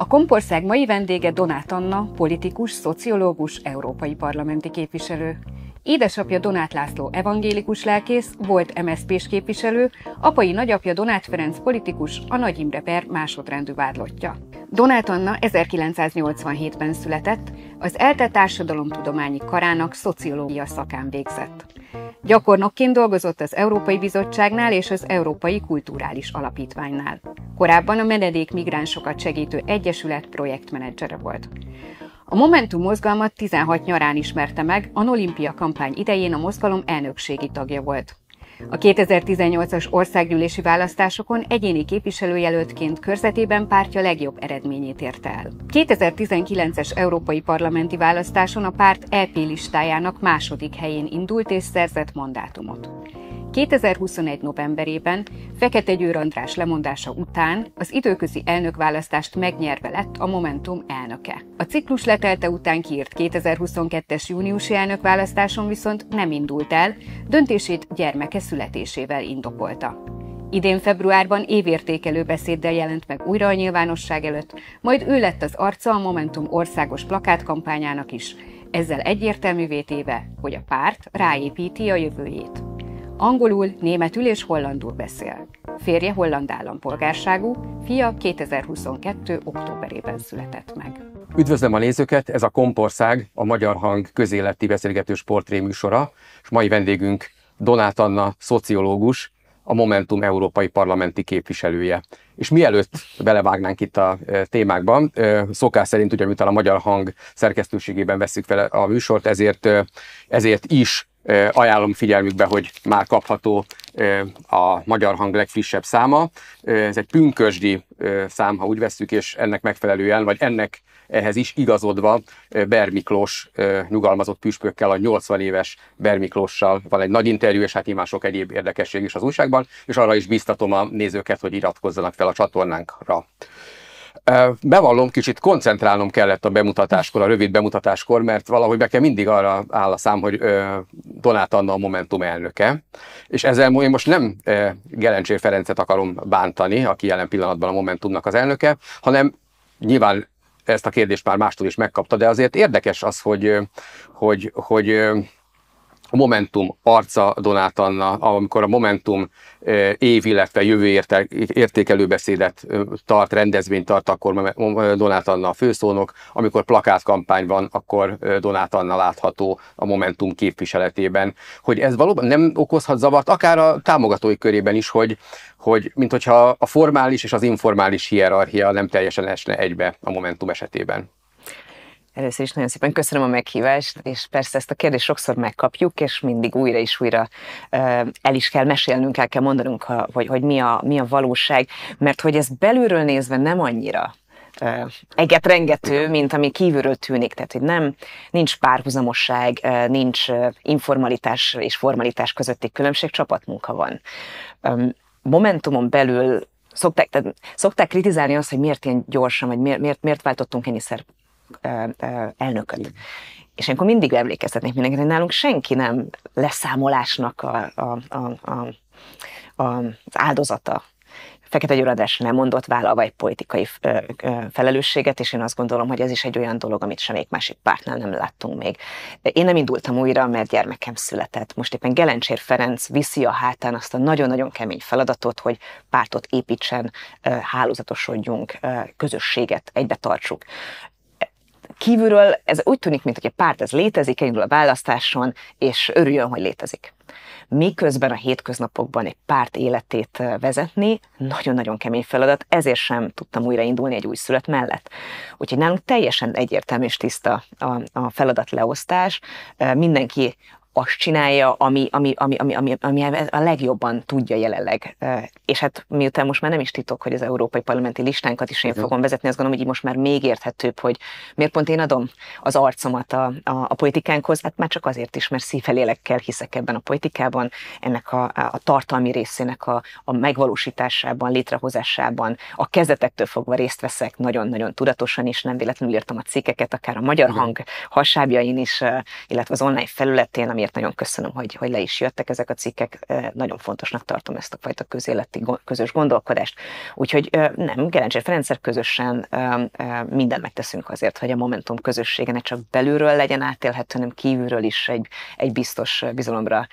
A Kompország mai vendége Donát Anna, politikus, szociológus, európai parlamenti képviselő. Édesapja Donát László evangélikus lelkész, volt MSZP-s képviselő, apai nagyapja Donát Ferenc politikus, a Nagy Imre per másodrendű vádlottja. Donát Anna 1987-ben született, az ELTE Társadalomtudományi Karának szociológia szakán végzett. Gyakornokként dolgozott az Európai Bizottságnál és az Európai Kulturális Alapítványnál. Korábban a menedék migránsokat segítő egyesület projektmenedzsere volt. A Momentum mozgalmat 16 nyarán ismerte meg, a Olimpia kampány idején a mozgalom elnökségi tagja volt. A 2018-as országgyűlési választásokon egyéni képviselőjelöltként körzetében pártja legjobb eredményét érte el. 2019-es európai parlamenti választáson a párt EP listájának második helyén indult és szerzett mandátumot. 2021. novemberében Fekete Győr András lemondása után az időközi elnökválasztást megnyerve lett a Momentum elnöke. A ciklus letelte után kiírt 2022-es júniusi elnökválasztáson viszont nem indult el, döntését gyermeke születésével indokolta. Idén februárban évértékelő beszéddel jelent meg újra a nyilvánosság előtt, majd ő lett az arca a Momentum országos plakátkampányának is, ezzel egyértelművé téve, hogy a párt ráépíti a jövőjét. Angolul, németül és hollandul beszél. Férje holland állampolgárságú, fia 2022. októberében született meg. Üdvözlöm a nézőket, ez a Kompország, a Magyar Hang közéleti beszélgetős portré műsora, és mai vendégünk Donát Anna, szociológus, a Momentum európai parlamenti képviselője. És mielőtt belevágnánk itt a e, témákban, e, szokás szerint, ugye, mint a Magyar Hang szerkesztőségében veszük fel a műsort, ezért, e, ezért is Ajánlom figyelmükbe, hogy már kapható a magyar hang legfrissebb száma. Ez egy pünkösdi szám, ha úgy veszük, és ennek megfelelően, vagy ennek ehhez is igazodva bermiklós nyugalmazott püspökkel, a 80 éves Bermiklóssal van egy nagy interjú, és hát nyilván sok egyéb érdekesség is az újságban, és arra is biztatom a nézőket, hogy iratkozzanak fel a csatornánkra. Bevallom, kicsit koncentrálnom kellett a bemutatáskor, a rövid bemutatáskor, mert valahogy nekem mindig arra áll a szám, hogy Donát Anna a Momentum elnöke, és ezzel én most nem Gelencsér Ferencet akarom bántani, aki jelen pillanatban a Momentumnak az elnöke, hanem nyilván ezt a kérdést már mástól is megkapta, de azért érdekes az, hogy, hogy, hogy a Momentum arca Donát Anna, amikor a Momentum év, illetve jövő értékelő beszédet tart, rendezvényt tart, akkor Donát Anna a főszónok, amikor plakátkampány van, akkor Donát Anna látható a Momentum képviseletében. Hogy ez valóban nem okozhat zavart, akár a támogatói körében is, hogy, hogy mint hogyha a formális és az informális hierarchia nem teljesen esne egybe a Momentum esetében. Először is nagyon szépen köszönöm a meghívást, és persze ezt a kérdést sokszor megkapjuk, és mindig újra és újra el is kell mesélnünk, el kell mondanunk, hogy, hogy mi, a, mi a valóság, mert hogy ez belülről nézve nem annyira eget rengető, mint ami kívülről tűnik. Tehát, hogy nem, nincs párhuzamosság, nincs informalitás és formalitás közötti különbség, csapatmunka van. Momentumon belül szokták, tehát szokták kritizálni azt, hogy miért ilyen gyorsan, vagy miért, miért, miért váltottunk ennyiszer elnököt. Igen. És akkor mindig emlékeztetnék mindenkit, hogy nálunk senki nem leszámolásnak a, a, a, a, a, az áldozata. Fekete Győr nem mondott vállal vagy politikai felelősséget, és én azt gondolom, hogy ez is egy olyan dolog, amit semmelyik másik pártnál nem láttunk még. Én nem indultam újra, mert gyermekem született. Most éppen Gelencsér Ferenc viszi a hátán azt a nagyon-nagyon kemény feladatot, hogy pártot építsen, hálózatosodjunk, közösséget egybe tartsuk kívülről ez úgy tűnik, mint hogy a párt ez létezik, indul a választáson, és örüljön, hogy létezik. Miközben a hétköznapokban egy párt életét vezetni nagyon-nagyon kemény feladat, ezért sem tudtam újraindulni egy újszület mellett. Úgyhogy nálunk teljesen egyértelmű és tiszta a, a feladatleosztás. Mindenki azt csinálja, ami, ami, ami, ami, ami, ami a legjobban tudja jelenleg. És hát miután most már nem is titok, hogy az európai parlamenti listánkat is én uh-huh. fogom vezetni, azt gondolom, hogy így most már még érthetőbb, hogy miért pont én adom az arcomat a, a, a politikánkhoz, hát már csak azért is, mert szívfelélekkel hiszek ebben a politikában, ennek a, a tartalmi részének a, a megvalósításában, létrehozásában, a kezdetektől fogva részt veszek nagyon-nagyon tudatosan, és nem véletlenül írtam a cikkeket, akár a Magyar uh-huh. Hang hasábjain is, illetve az online felületén, ami ezért nagyon köszönöm, hogy, hogy le is jöttek ezek a cikkek. Nagyon fontosnak tartom ezt a fajta közéleti közös gondolkodást. Úgyhogy nem, Gerencsér Ferencer közösen mindent megteszünk azért, hogy a Momentum közössége ne csak belülről legyen átélhető, hanem kívülről is egy, egy biztos bizalomra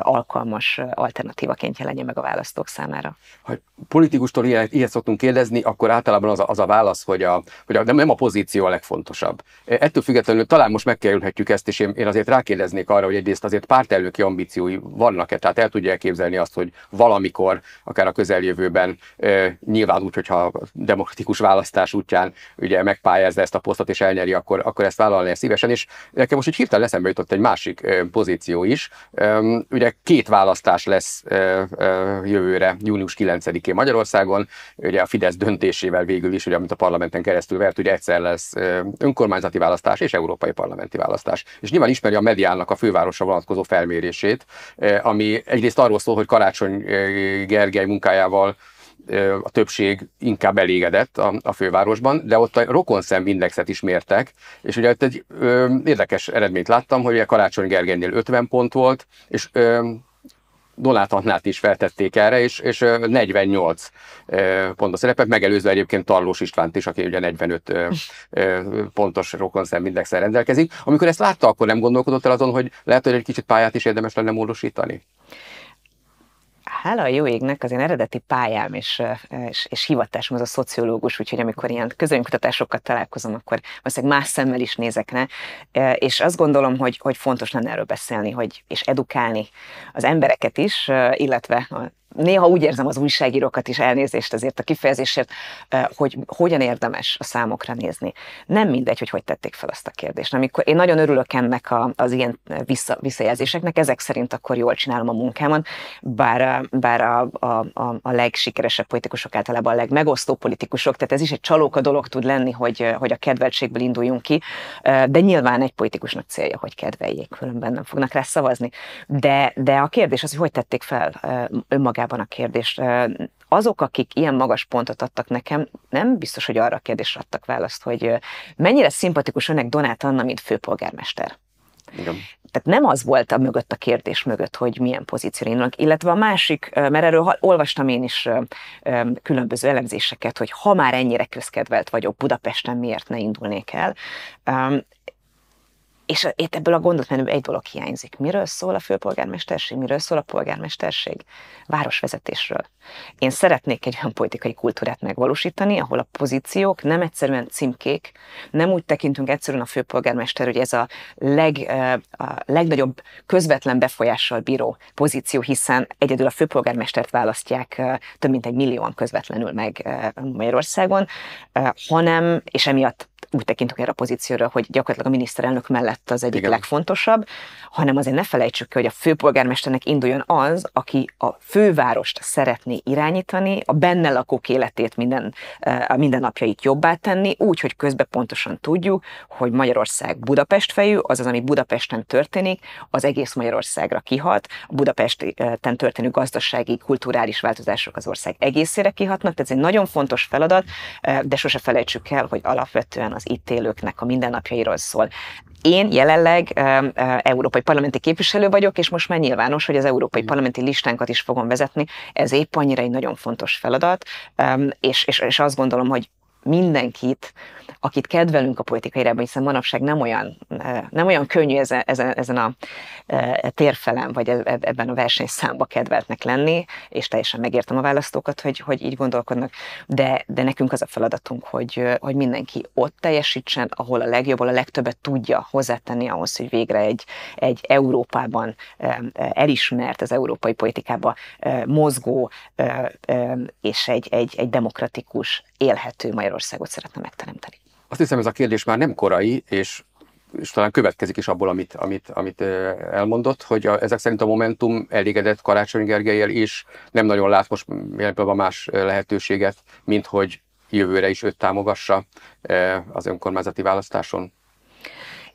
alkalmas alternatívaként jelenjen meg a választók számára. Ha politikustól ilyet, ilyet szoktunk kérdezni, akkor általában az a, az a válasz, hogy, a, hogy a, nem a pozíció a legfontosabb. E, ettől függetlenül talán most megkerülhetjük ezt, és én, én azért rákérdeznék arra, arra, hogy egyrészt azért pártelnöki ambíciói vannak-e, tehát el tudja elképzelni azt, hogy valamikor, akár a közeljövőben nyilván úgy, hogyha demokratikus választás útján ugye megpályázza ezt a posztot és elnyeri, akkor, akkor ezt vállalni szívesen, és nekem most egy hirtelen eszembe jutott egy másik pozíció is. Ugye két választás lesz jövőre, június 9-én Magyarországon, ugye a Fidesz döntésével végül is, ugye, amit a parlamenten keresztül vert, ugye egyszer lesz önkormányzati választás és európai parlamenti választás. És nyilván ismeri a mediának a fő fővárosra vonatkozó felmérését, eh, ami egyrészt arról szól, hogy Karácsony eh, Gergely munkájával eh, a többség inkább elégedett a, a fővárosban, de ott a rokonszem indexet is mértek, és ugye ott egy ö, érdekes eredményt láttam, hogy a Karácsony Gergelynél 50 pont volt, és ö, Donát Annát is feltették erre, és, és 48 pontos szerepet, megelőzve egyébként Tarlós Istvánt is, aki ugye 45 pontos rokonszemindexel rendelkezik. Amikor ezt látta, akkor nem gondolkodott el azon, hogy lehet, hogy egy kicsit pályát is érdemes lenne módosítani? hála a jó égnek, az én eredeti pályám és, és, és hivatásom az a szociológus, úgyhogy amikor ilyen közönkutatásokat találkozom, akkor valószínűleg más szemmel is nézek ne, és azt gondolom, hogy, hogy fontos lenne erről beszélni, hogy, és edukálni az embereket is, illetve a néha úgy érzem az újságírókat is elnézést ezért a kifejezésért, hogy hogyan érdemes a számokra nézni. Nem mindegy, hogy hogy tették fel azt a kérdést. Amikor én nagyon örülök ennek a, az ilyen vissza, visszajelzéseknek, ezek szerint akkor jól csinálom a munkámon, bár, bár a, a, a, a legsikeresebb politikusok általában a legmegosztó politikusok, tehát ez is egy csalóka dolog tud lenni, hogy, hogy a kedveltségből induljunk ki, de nyilván egy politikusnak célja, hogy kedveljék, különben nem fognak rá szavazni. De, de a kérdés az, hogy hogy tették fel önmagában magában a kérdés. Azok, akik ilyen magas pontot adtak nekem, nem biztos, hogy arra a kérdésre adtak választ, hogy mennyire szimpatikus önnek Donát Anna, mint főpolgármester. Igen. Tehát nem az volt a mögött a kérdés mögött, hogy milyen pozíció indulnak. Illetve a másik, mert erről olvastam én is különböző elemzéseket, hogy ha már ennyire közkedvelt vagyok Budapesten, miért ne indulnék el. És itt ebből a gondot menőből egy dolog hiányzik. Miről szól a főpolgármesterség? Miről szól a polgármesterség? Városvezetésről. Én szeretnék egy olyan politikai kultúrát megvalósítani, ahol a pozíciók nem egyszerűen címkék, nem úgy tekintünk egyszerűen a főpolgármester, hogy ez a, leg, a legnagyobb közvetlen befolyással bíró pozíció, hiszen egyedül a főpolgármestert választják több mint egy millióan közvetlenül meg Magyarországon, hanem, és emiatt úgy tekintünk erre a pozícióra, hogy gyakorlatilag a miniszterelnök mellett az egyik Igen. legfontosabb, hanem azért ne felejtsük ki, hogy a főpolgármesternek induljon az, aki a fővárost szeretné irányítani, a benne lakók életét minden, e, a mindennapjait jobbá tenni, úgy, hogy közben pontosan tudjuk, hogy Magyarország Budapest fejű, azaz, ami Budapesten történik, az egész Magyarországra kihat, a Budapesten történő gazdasági, kulturális változások az ország egészére kihatnak, tehát ez egy nagyon fontos feladat, e, de sose felejtsük el, hogy alapvetően az itt élőknek a mindennapjairól szól. Én jelenleg e, e, európai parlamenti képviselő vagyok, és most már nyilvános, hogy az európai mm. parlamenti listánkat is fogom vezetni. Ez épp annyira egy nagyon fontos feladat, e, és, és, és azt gondolom, hogy mindenkit, akit kedvelünk a politikai irányban, hiszen manapság nem olyan, eh, nem olyan könnyű ezen, ezen, ezen a eh, térfelem, vagy e-, e-, ebben a versenyszámba kedveltnek lenni, és teljesen megértem a választókat, hogy, hogy így gondolkodnak, de, de nekünk az a feladatunk, hogy, hogy mindenki ott teljesítsen, ahol a legjobb, a legtöbbet tudja hozzátenni ahhoz, hogy végre egy, egy Európában eh, elismert, az európai politikába mozgó és egy, egy, egy demokratikus, élhető Magyarország Magyarországot szeretne megteremteni? Azt hiszem, ez a kérdés már nem korai, és és talán következik is abból, amit, amit, amit elmondott, hogy a, ezek szerint a Momentum elégedett Karácsony Gergelyel is nem nagyon lát most mm, a más lehetőséget, mint hogy jövőre is őt támogassa az önkormányzati választáson.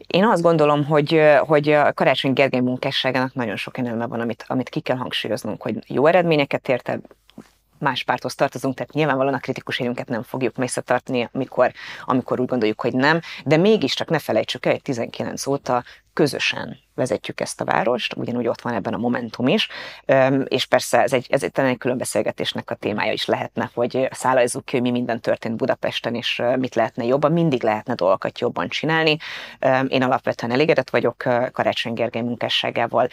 Én azt gondolom, hogy, hogy a Karácsony Gergely munkásságának nagyon sok eleme van, amit, amit ki kell hangsúlyoznunk, hogy jó eredményeket ért el, más párthoz tartozunk, tehát nyilvánvalóan a kritikus érünket nem fogjuk visszatartani, amikor, amikor úgy gondoljuk, hogy nem, de mégiscsak ne felejtsük el, hogy 19 óta közösen vezetjük ezt a várost, ugyanúgy ott van ebben a momentum is, és persze ez egy, ez egy, külön beszélgetésnek a témája is lehetne, hogy szálaizzuk ki, hogy mi minden történt Budapesten, és mit lehetne jobban, mindig lehetne dolgokat jobban csinálni. Én alapvetően elégedett vagyok, Karácsony Gergely munkásságával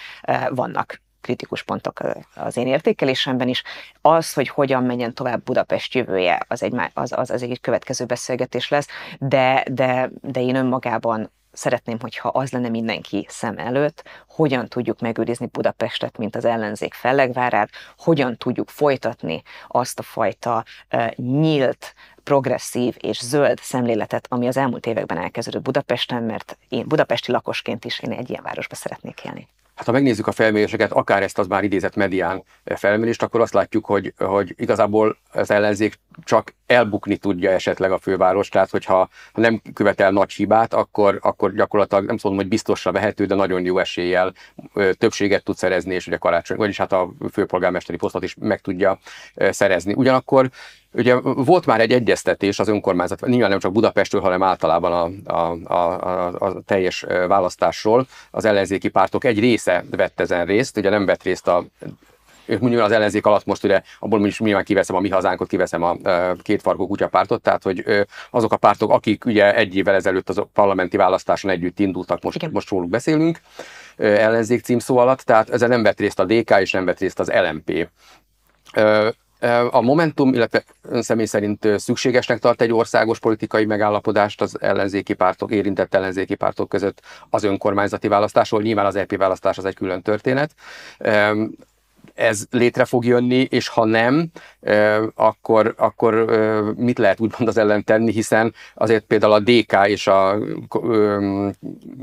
vannak kritikus pontok az én értékelésemben is. Az, hogy hogyan menjen tovább Budapest jövője, az egy, az, az, az egy következő beszélgetés lesz, de, de, de én önmagában szeretném, hogyha az lenne mindenki szem előtt, hogyan tudjuk megőrizni Budapestet, mint az ellenzék fellegvárát, hogyan tudjuk folytatni azt a fajta uh, nyílt, progresszív és zöld szemléletet, ami az elmúlt években elkezdődött Budapesten, mert én budapesti lakosként is én egy ilyen városba szeretnék élni. Hát ha megnézzük a felméréseket, akár ezt az már idézett medián felmérést, akkor azt látjuk, hogy, hogy igazából az ellenzék csak elbukni tudja esetleg a főváros, tehát hogyha nem követel nagy hibát, akkor, akkor gyakorlatilag nem szólom, hogy biztosra vehető, de nagyon jó eséllyel többséget tud szerezni, és ugye karácsony, vagyis hát a főpolgármesteri posztot is meg tudja szerezni. Ugyanakkor Ugye volt már egy egyeztetés az önkormányzat, nyilván nem csak Budapestről, hanem általában a, a, a, a teljes választásról. Az ellenzéki pártok egy része vett ezen részt, ugye nem vett részt a ők mondjuk az ellenzék alatt most ugye, abból is nyilván kiveszem a mi hazánkot, kiveszem a farkó kutyapártot, tehát hogy azok a pártok, akik ugye egy évvel ezelőtt az parlamenti választáson együtt indultak, most, Igen. most róluk beszélünk, ellenzék szó alatt, tehát ezzel nem vett részt a DK és nem vett részt az LMP. A Momentum, illetve ön személy szerint szükségesnek tart egy országos politikai megállapodást az ellenzéki pártok, érintett ellenzéki pártok között az önkormányzati választásról. Nyilván az EP választás az egy külön történet ez létre fog jönni, és ha nem, akkor, akkor mit lehet úgymond az ellen tenni, hiszen azért például a DK és a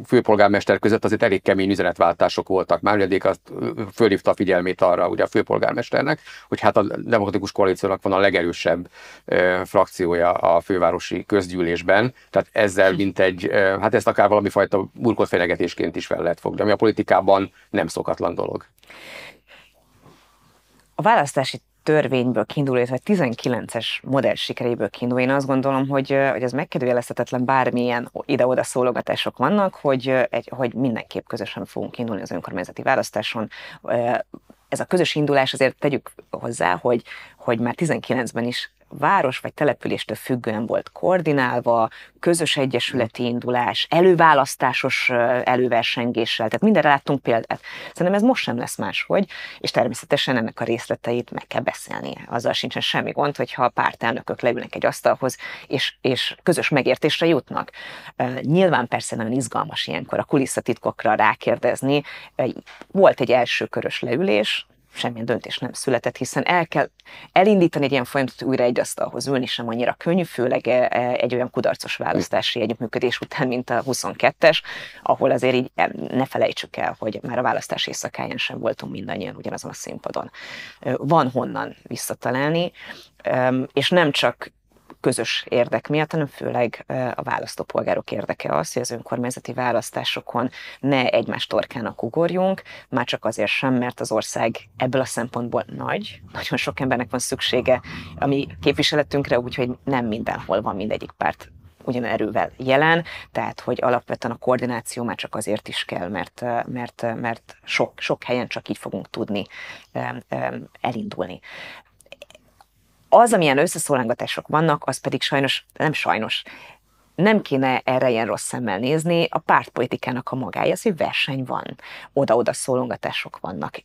főpolgármester között azért elég kemény üzenetváltások voltak. Már a DK fölhívta a figyelmét arra ugye a főpolgármesternek, hogy hát a demokratikus koalíciónak van a legerősebb frakciója a fővárosi közgyűlésben, tehát ezzel mint egy, hát ezt akár valami fajta burkolt fenyegetésként is fel lehet fogni, ami a politikában nem szokatlan dolog a választási törvényből kiindul, vagy 19-es modell sikeréből kiindul. én azt gondolom, hogy, hogy ez megkérdőjelezhetetlen bármilyen ide-oda szólogatások vannak, hogy, egy, hogy mindenképp közösen fogunk indulni az önkormányzati választáson. Ez a közös indulás azért tegyük hozzá, hogy, hogy már 19-ben is város vagy településtől függően volt koordinálva, közös egyesületi indulás, előválasztásos előversengéssel, tehát mindenre láttunk példát. Szerintem ez most sem lesz máshogy, és természetesen ennek a részleteit meg kell beszélni. Azzal sincsen semmi gond, hogyha a pártelnökök leülnek egy asztalhoz, és, és közös megértésre jutnak. Nyilván persze nagyon izgalmas ilyenkor a kulisszatitkokra rákérdezni. Volt egy első körös leülés, semmilyen döntés nem született, hiszen el kell elindítani egy ilyen folyamatot újra egy asztalhoz ülni sem annyira könnyű, főleg e, e, egy olyan kudarcos választási együttműködés után, mint a 22-es, ahol azért így ne felejtsük el, hogy már a választás éjszakáján sem voltunk mindannyian ugyanazon a színpadon. Van honnan visszatalálni, és nem csak közös érdek miatt, hanem főleg a választópolgárok érdeke az, hogy az önkormányzati választásokon ne egymás torkának ugorjunk, már csak azért sem, mert az ország ebből a szempontból nagy, nagyon sok embernek van szüksége a mi képviseletünkre, úgyhogy nem mindenhol van mindegyik párt ugyan erővel jelen, tehát hogy alapvetően a koordináció már csak azért is kell, mert, mert, mert sok, sok helyen csak így fogunk tudni elindulni az, amilyen összeszólángatások vannak, az pedig sajnos, nem sajnos, nem kéne erre ilyen rossz szemmel nézni, a pártpolitikának a magája, az, hogy verseny van, oda-oda szólongatások vannak.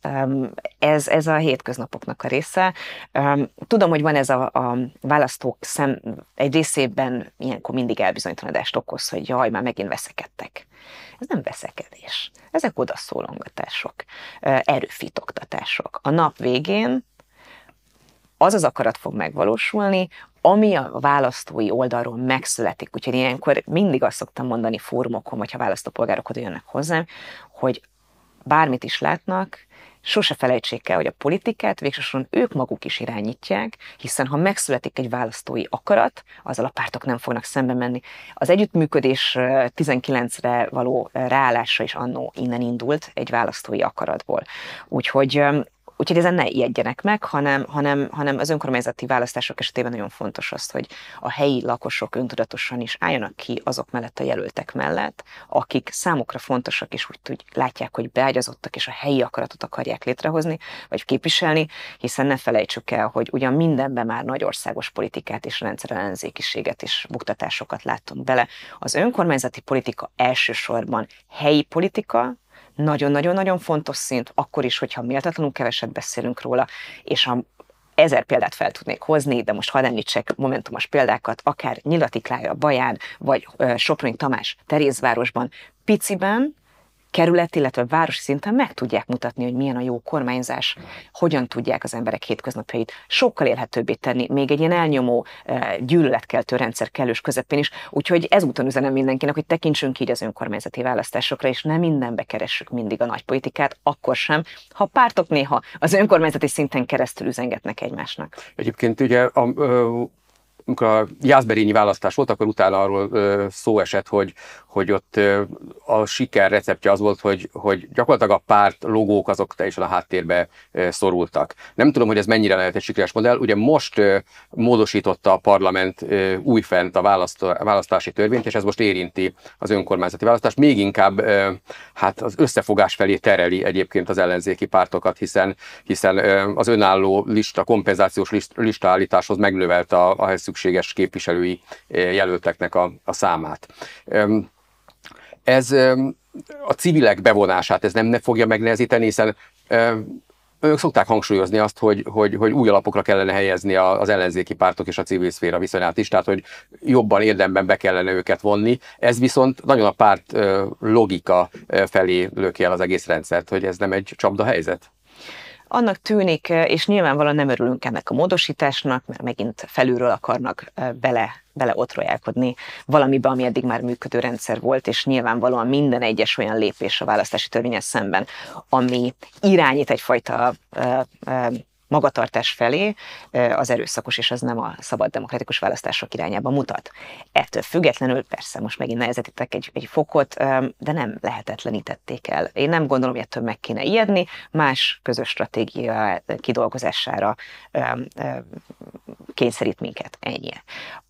Ez, ez a hétköznapoknak a része. Tudom, hogy van ez a, a választók szem, egy részében ilyenkor mindig elbizonytalanodást okoz, hogy jaj, már megint veszekedtek. Ez nem veszekedés. Ezek odaszólongatások, erőfitoktatások. A nap végén az az akarat fog megvalósulni, ami a választói oldalról megszületik. Úgyhogy ilyenkor mindig azt szoktam mondani fórumokon, vagy ha választópolgárok oda jönnek hozzám, hogy bármit is látnak, sose felejtsék el, hogy a politikát végsősorban ők maguk is irányítják, hiszen ha megszületik egy választói akarat, azzal a pártok nem fognak szembe menni. Az együttműködés 19-re való ráállása is annó innen indult egy választói akaratból. Úgyhogy Úgyhogy ezen ne ijedjenek meg, hanem, hanem, hanem az önkormányzati választások esetében nagyon fontos az, hogy a helyi lakosok öntudatosan is álljanak ki azok mellett a jelöltek mellett, akik számukra fontosak, és úgy, úgy látják, hogy beágyazottak, és a helyi akaratot akarják létrehozni, vagy képviselni, hiszen ne felejtsük el, hogy ugyan mindenben már nagy országos politikát és rendszerellenzékiséget és buktatásokat láttunk bele. Az önkormányzati politika elsősorban helyi politika, nagyon-nagyon-nagyon fontos szint, akkor is, hogyha méltatlanul keveset beszélünk róla, és a ezer példát fel tudnék hozni, de most hadd említsek momentumos példákat, akár Nyilatiklája Baján, vagy Soproni Tamás Terézvárosban, piciben, kerület, illetve városi szinten meg tudják mutatni, hogy milyen a jó kormányzás, hogyan tudják az emberek hétköznapjait sokkal élhetőbbé tenni, még egy ilyen elnyomó, eh, gyűlöletkeltő rendszer kellős közepén is. Úgyhogy ezúton üzenem mindenkinek, hogy tekintsünk így az önkormányzati választásokra, és nem mindenbe keressük mindig a nagy politikát, akkor sem, ha pártok néha az önkormányzati szinten keresztül üzengetnek egymásnak. Egyébként ugye a, a a, a Jászberényi választás volt, akkor utána arról szó esett, hogy, hogy ott a siker receptje az volt, hogy, hogy gyakorlatilag a párt logók azok teljesen a háttérbe szorultak. Nem tudom, hogy ez mennyire lehet egy sikeres modell. Ugye most módosította a parlament újfent a választási törvényt, és ez most érinti az önkormányzati választást. Még inkább hát az összefogás felé tereli egyébként az ellenzéki pártokat, hiszen, hiszen az önálló lista, kompenzációs list, listaállításhoz megnövelte a, a szükséges képviselői jelölteknek a, a számát. Ez a civilek bevonását, ez nem ne fogja megnehezíteni, hiszen ők szokták hangsúlyozni azt, hogy, hogy, hogy új alapokra kellene helyezni az ellenzéki pártok és a civil szféra viszonyát is, tehát hogy jobban érdemben be kellene őket vonni. Ez viszont nagyon a párt logika felé löki el az egész rendszert, hogy ez nem egy csapda helyzet annak tűnik, eh, és nyilvánvalóan nem örülünk ennek a módosításnak, mert megint felülről akarnak eh, bele beleotrojálkodni valamibe, ami eddig már működő rendszer volt, és nyilvánvalóan minden egyes olyan lépés a választási törvényes szemben, ami irányít egyfajta eh, magatartás felé az erőszakos, és az nem a szabad demokratikus választások irányába mutat. Ettől függetlenül persze most megint nehezetítek egy, egy fokot, de nem lehetetlenítették el. Én nem gondolom, hogy ettől meg kéne ijedni, más közös stratégia kidolgozására kényszerít minket. Ennyi.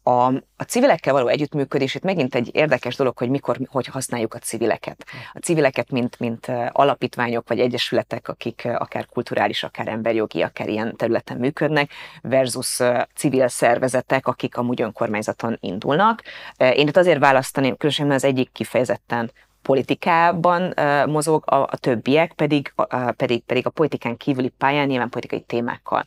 A, a civilekkel való együttműködés, itt megint egy érdekes dolog, hogy mikor, hogy használjuk a civileket. A civileket, mint, mint alapítványok vagy egyesületek, akik akár kulturális, akár emberjogi, akár ilyen területen működnek, versus civil szervezetek, akik amúgy önkormányzaton indulnak. Én itt azért választani, különösen az egyik kifejezetten politikában uh, mozog, a, a többiek pedig, uh, pedig, pedig a politikán kívüli pályán nyilván politikai témákkal.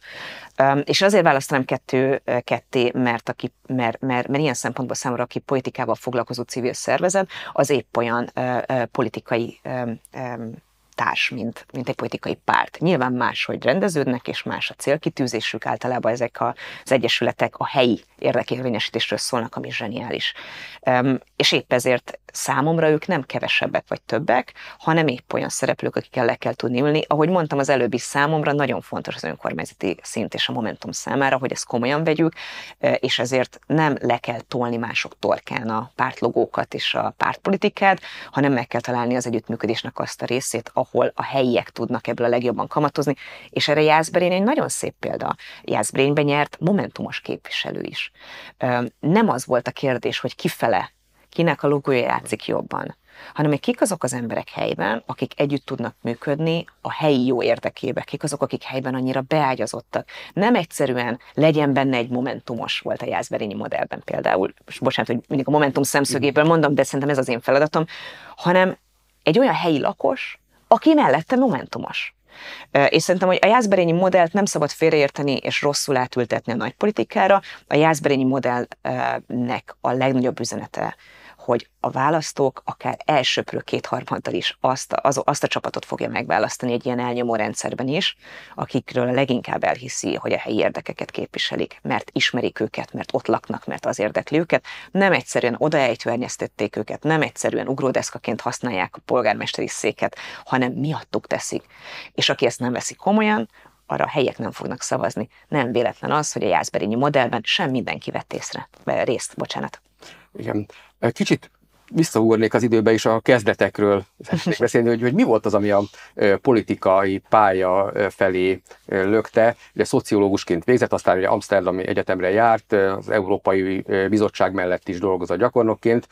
Um, és azért választanám kettő, uh, ketté, mert, aki, mert, mert, mert ilyen szempontból számomra, aki politikával foglalkozó civil szervezet, az épp olyan uh, uh, politikai um, um, társ, mint, mint egy politikai párt. Nyilván máshogy rendeződnek, és más a célkitűzésük, általában ezek a, az egyesületek a helyi érdekérvényesítésről szólnak, ami zseniális. Um, és épp ezért számomra ők nem kevesebbek vagy többek, hanem épp olyan szereplők, akikkel le kell tudni ülni. Ahogy mondtam az előbbi számomra, nagyon fontos az önkormányzati szint és a Momentum számára, hogy ezt komolyan vegyük, és ezért nem le kell tolni mások torkán a pártlogókat és a pártpolitikát, hanem meg kell találni az együttműködésnek azt a részét, ahol a helyiek tudnak ebből a legjobban kamatozni, és erre Jászberény egy nagyon szép példa. Jászberényben nyert momentumos képviselő is. Nem az volt a kérdés, hogy kifele kinek a logója játszik jobban, hanem hogy kik azok az emberek helyben, akik együtt tudnak működni a helyi jó érdekébe, kik azok, akik helyben annyira beágyazottak. Nem egyszerűen legyen benne egy momentumos volt a Jászberényi modellben például, és bocsánat, hogy mindig a momentum szemszögéből mondom, de szerintem ez az én feladatom, hanem egy olyan helyi lakos, aki mellette momentumos. És szerintem, hogy a Jászberényi modellt nem szabad félreérteni és rosszul átültetni a nagypolitikára. A Jászberényi modellnek a legnagyobb üzenete hogy a választók akár elsőprő kétharmaddal is azt a, az, azt a csapatot fogja megválasztani egy ilyen elnyomó rendszerben is, akikről a leginkább elhiszi, hogy a helyi érdekeket képviselik, mert ismerik őket, mert ott laknak, mert az érdekli őket. Nem egyszerűen odaejtőernyeztették őket, nem egyszerűen ugródeszkaként használják a polgármesteri széket, hanem miattuk teszik. És aki ezt nem veszi komolyan, arra a helyek nem fognak szavazni. Nem véletlen az, hogy a Jászberényi modellben sem mindenki vett észre, részt, bocsánat. Igen. Kicsit visszaúrnék az időbe is a kezdetekről beszélni, hogy, hogy mi volt az, ami a politikai pálya felé lökte. Ugye szociológusként végzett, aztán ugye Amsterdami Egyetemre járt, az Európai Bizottság mellett is dolgozott gyakornokként,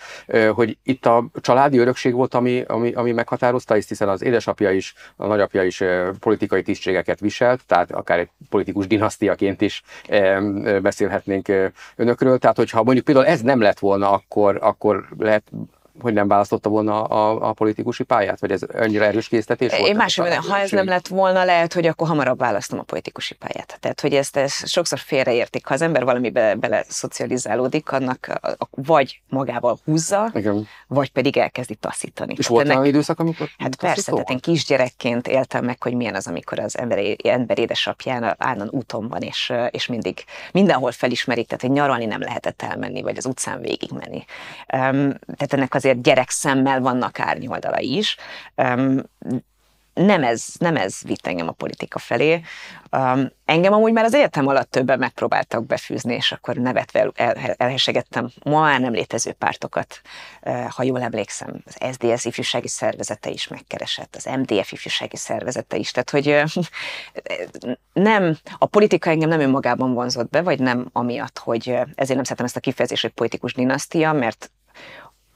hogy itt a családi örökség volt, ami, ami, ami meghatározta, és hiszen az édesapja is, a nagyapja is politikai tisztségeket viselt, tehát akár egy politikus dinasztiaként is beszélhetnénk önökről. Tehát, hogyha mondjuk például ez nem lett volna, akkor, akkor lehet hogy nem választotta volna a, a politikusi pályát? Vagy ez annyira erős késztetés volt? Én más mondom, ha ez nem lett volna, lehet, hogy akkor hamarabb választom a politikusi pályát. Tehát, hogy ezt, ezt sokszor félreértik. Ha az ember valamibe bele szocializálódik, annak vagy magával húzza, Igen. vagy pedig elkezdi taszítani. És volt olyan időszak, amikor Hát persze, tehát én kisgyerekként éltem meg, hogy milyen az, amikor az ember, ember édesapján állandóan úton van, és, és mindig mindenhol felismerik, tehát hogy nyaralni nem lehetett elmenni, vagy az utcán végigmenni. Um, tehát ennek az azért gyerekszemmel vannak árnyoldalai is. Nem ez, nem ez vitt engem a politika felé. engem amúgy már az egyetem alatt többen megpróbáltak befűzni, és akkor nevetve el, elhesegettem ma már nem létező pártokat. ha jól emlékszem, az SZDSZ ifjúsági szervezete is megkeresett, az MDF ifjúsági szervezete is. Tehát, hogy nem, a politika engem nem önmagában vonzott be, vagy nem amiatt, hogy ezért nem szeretem ezt a kifejezést, hogy politikus dinasztia, mert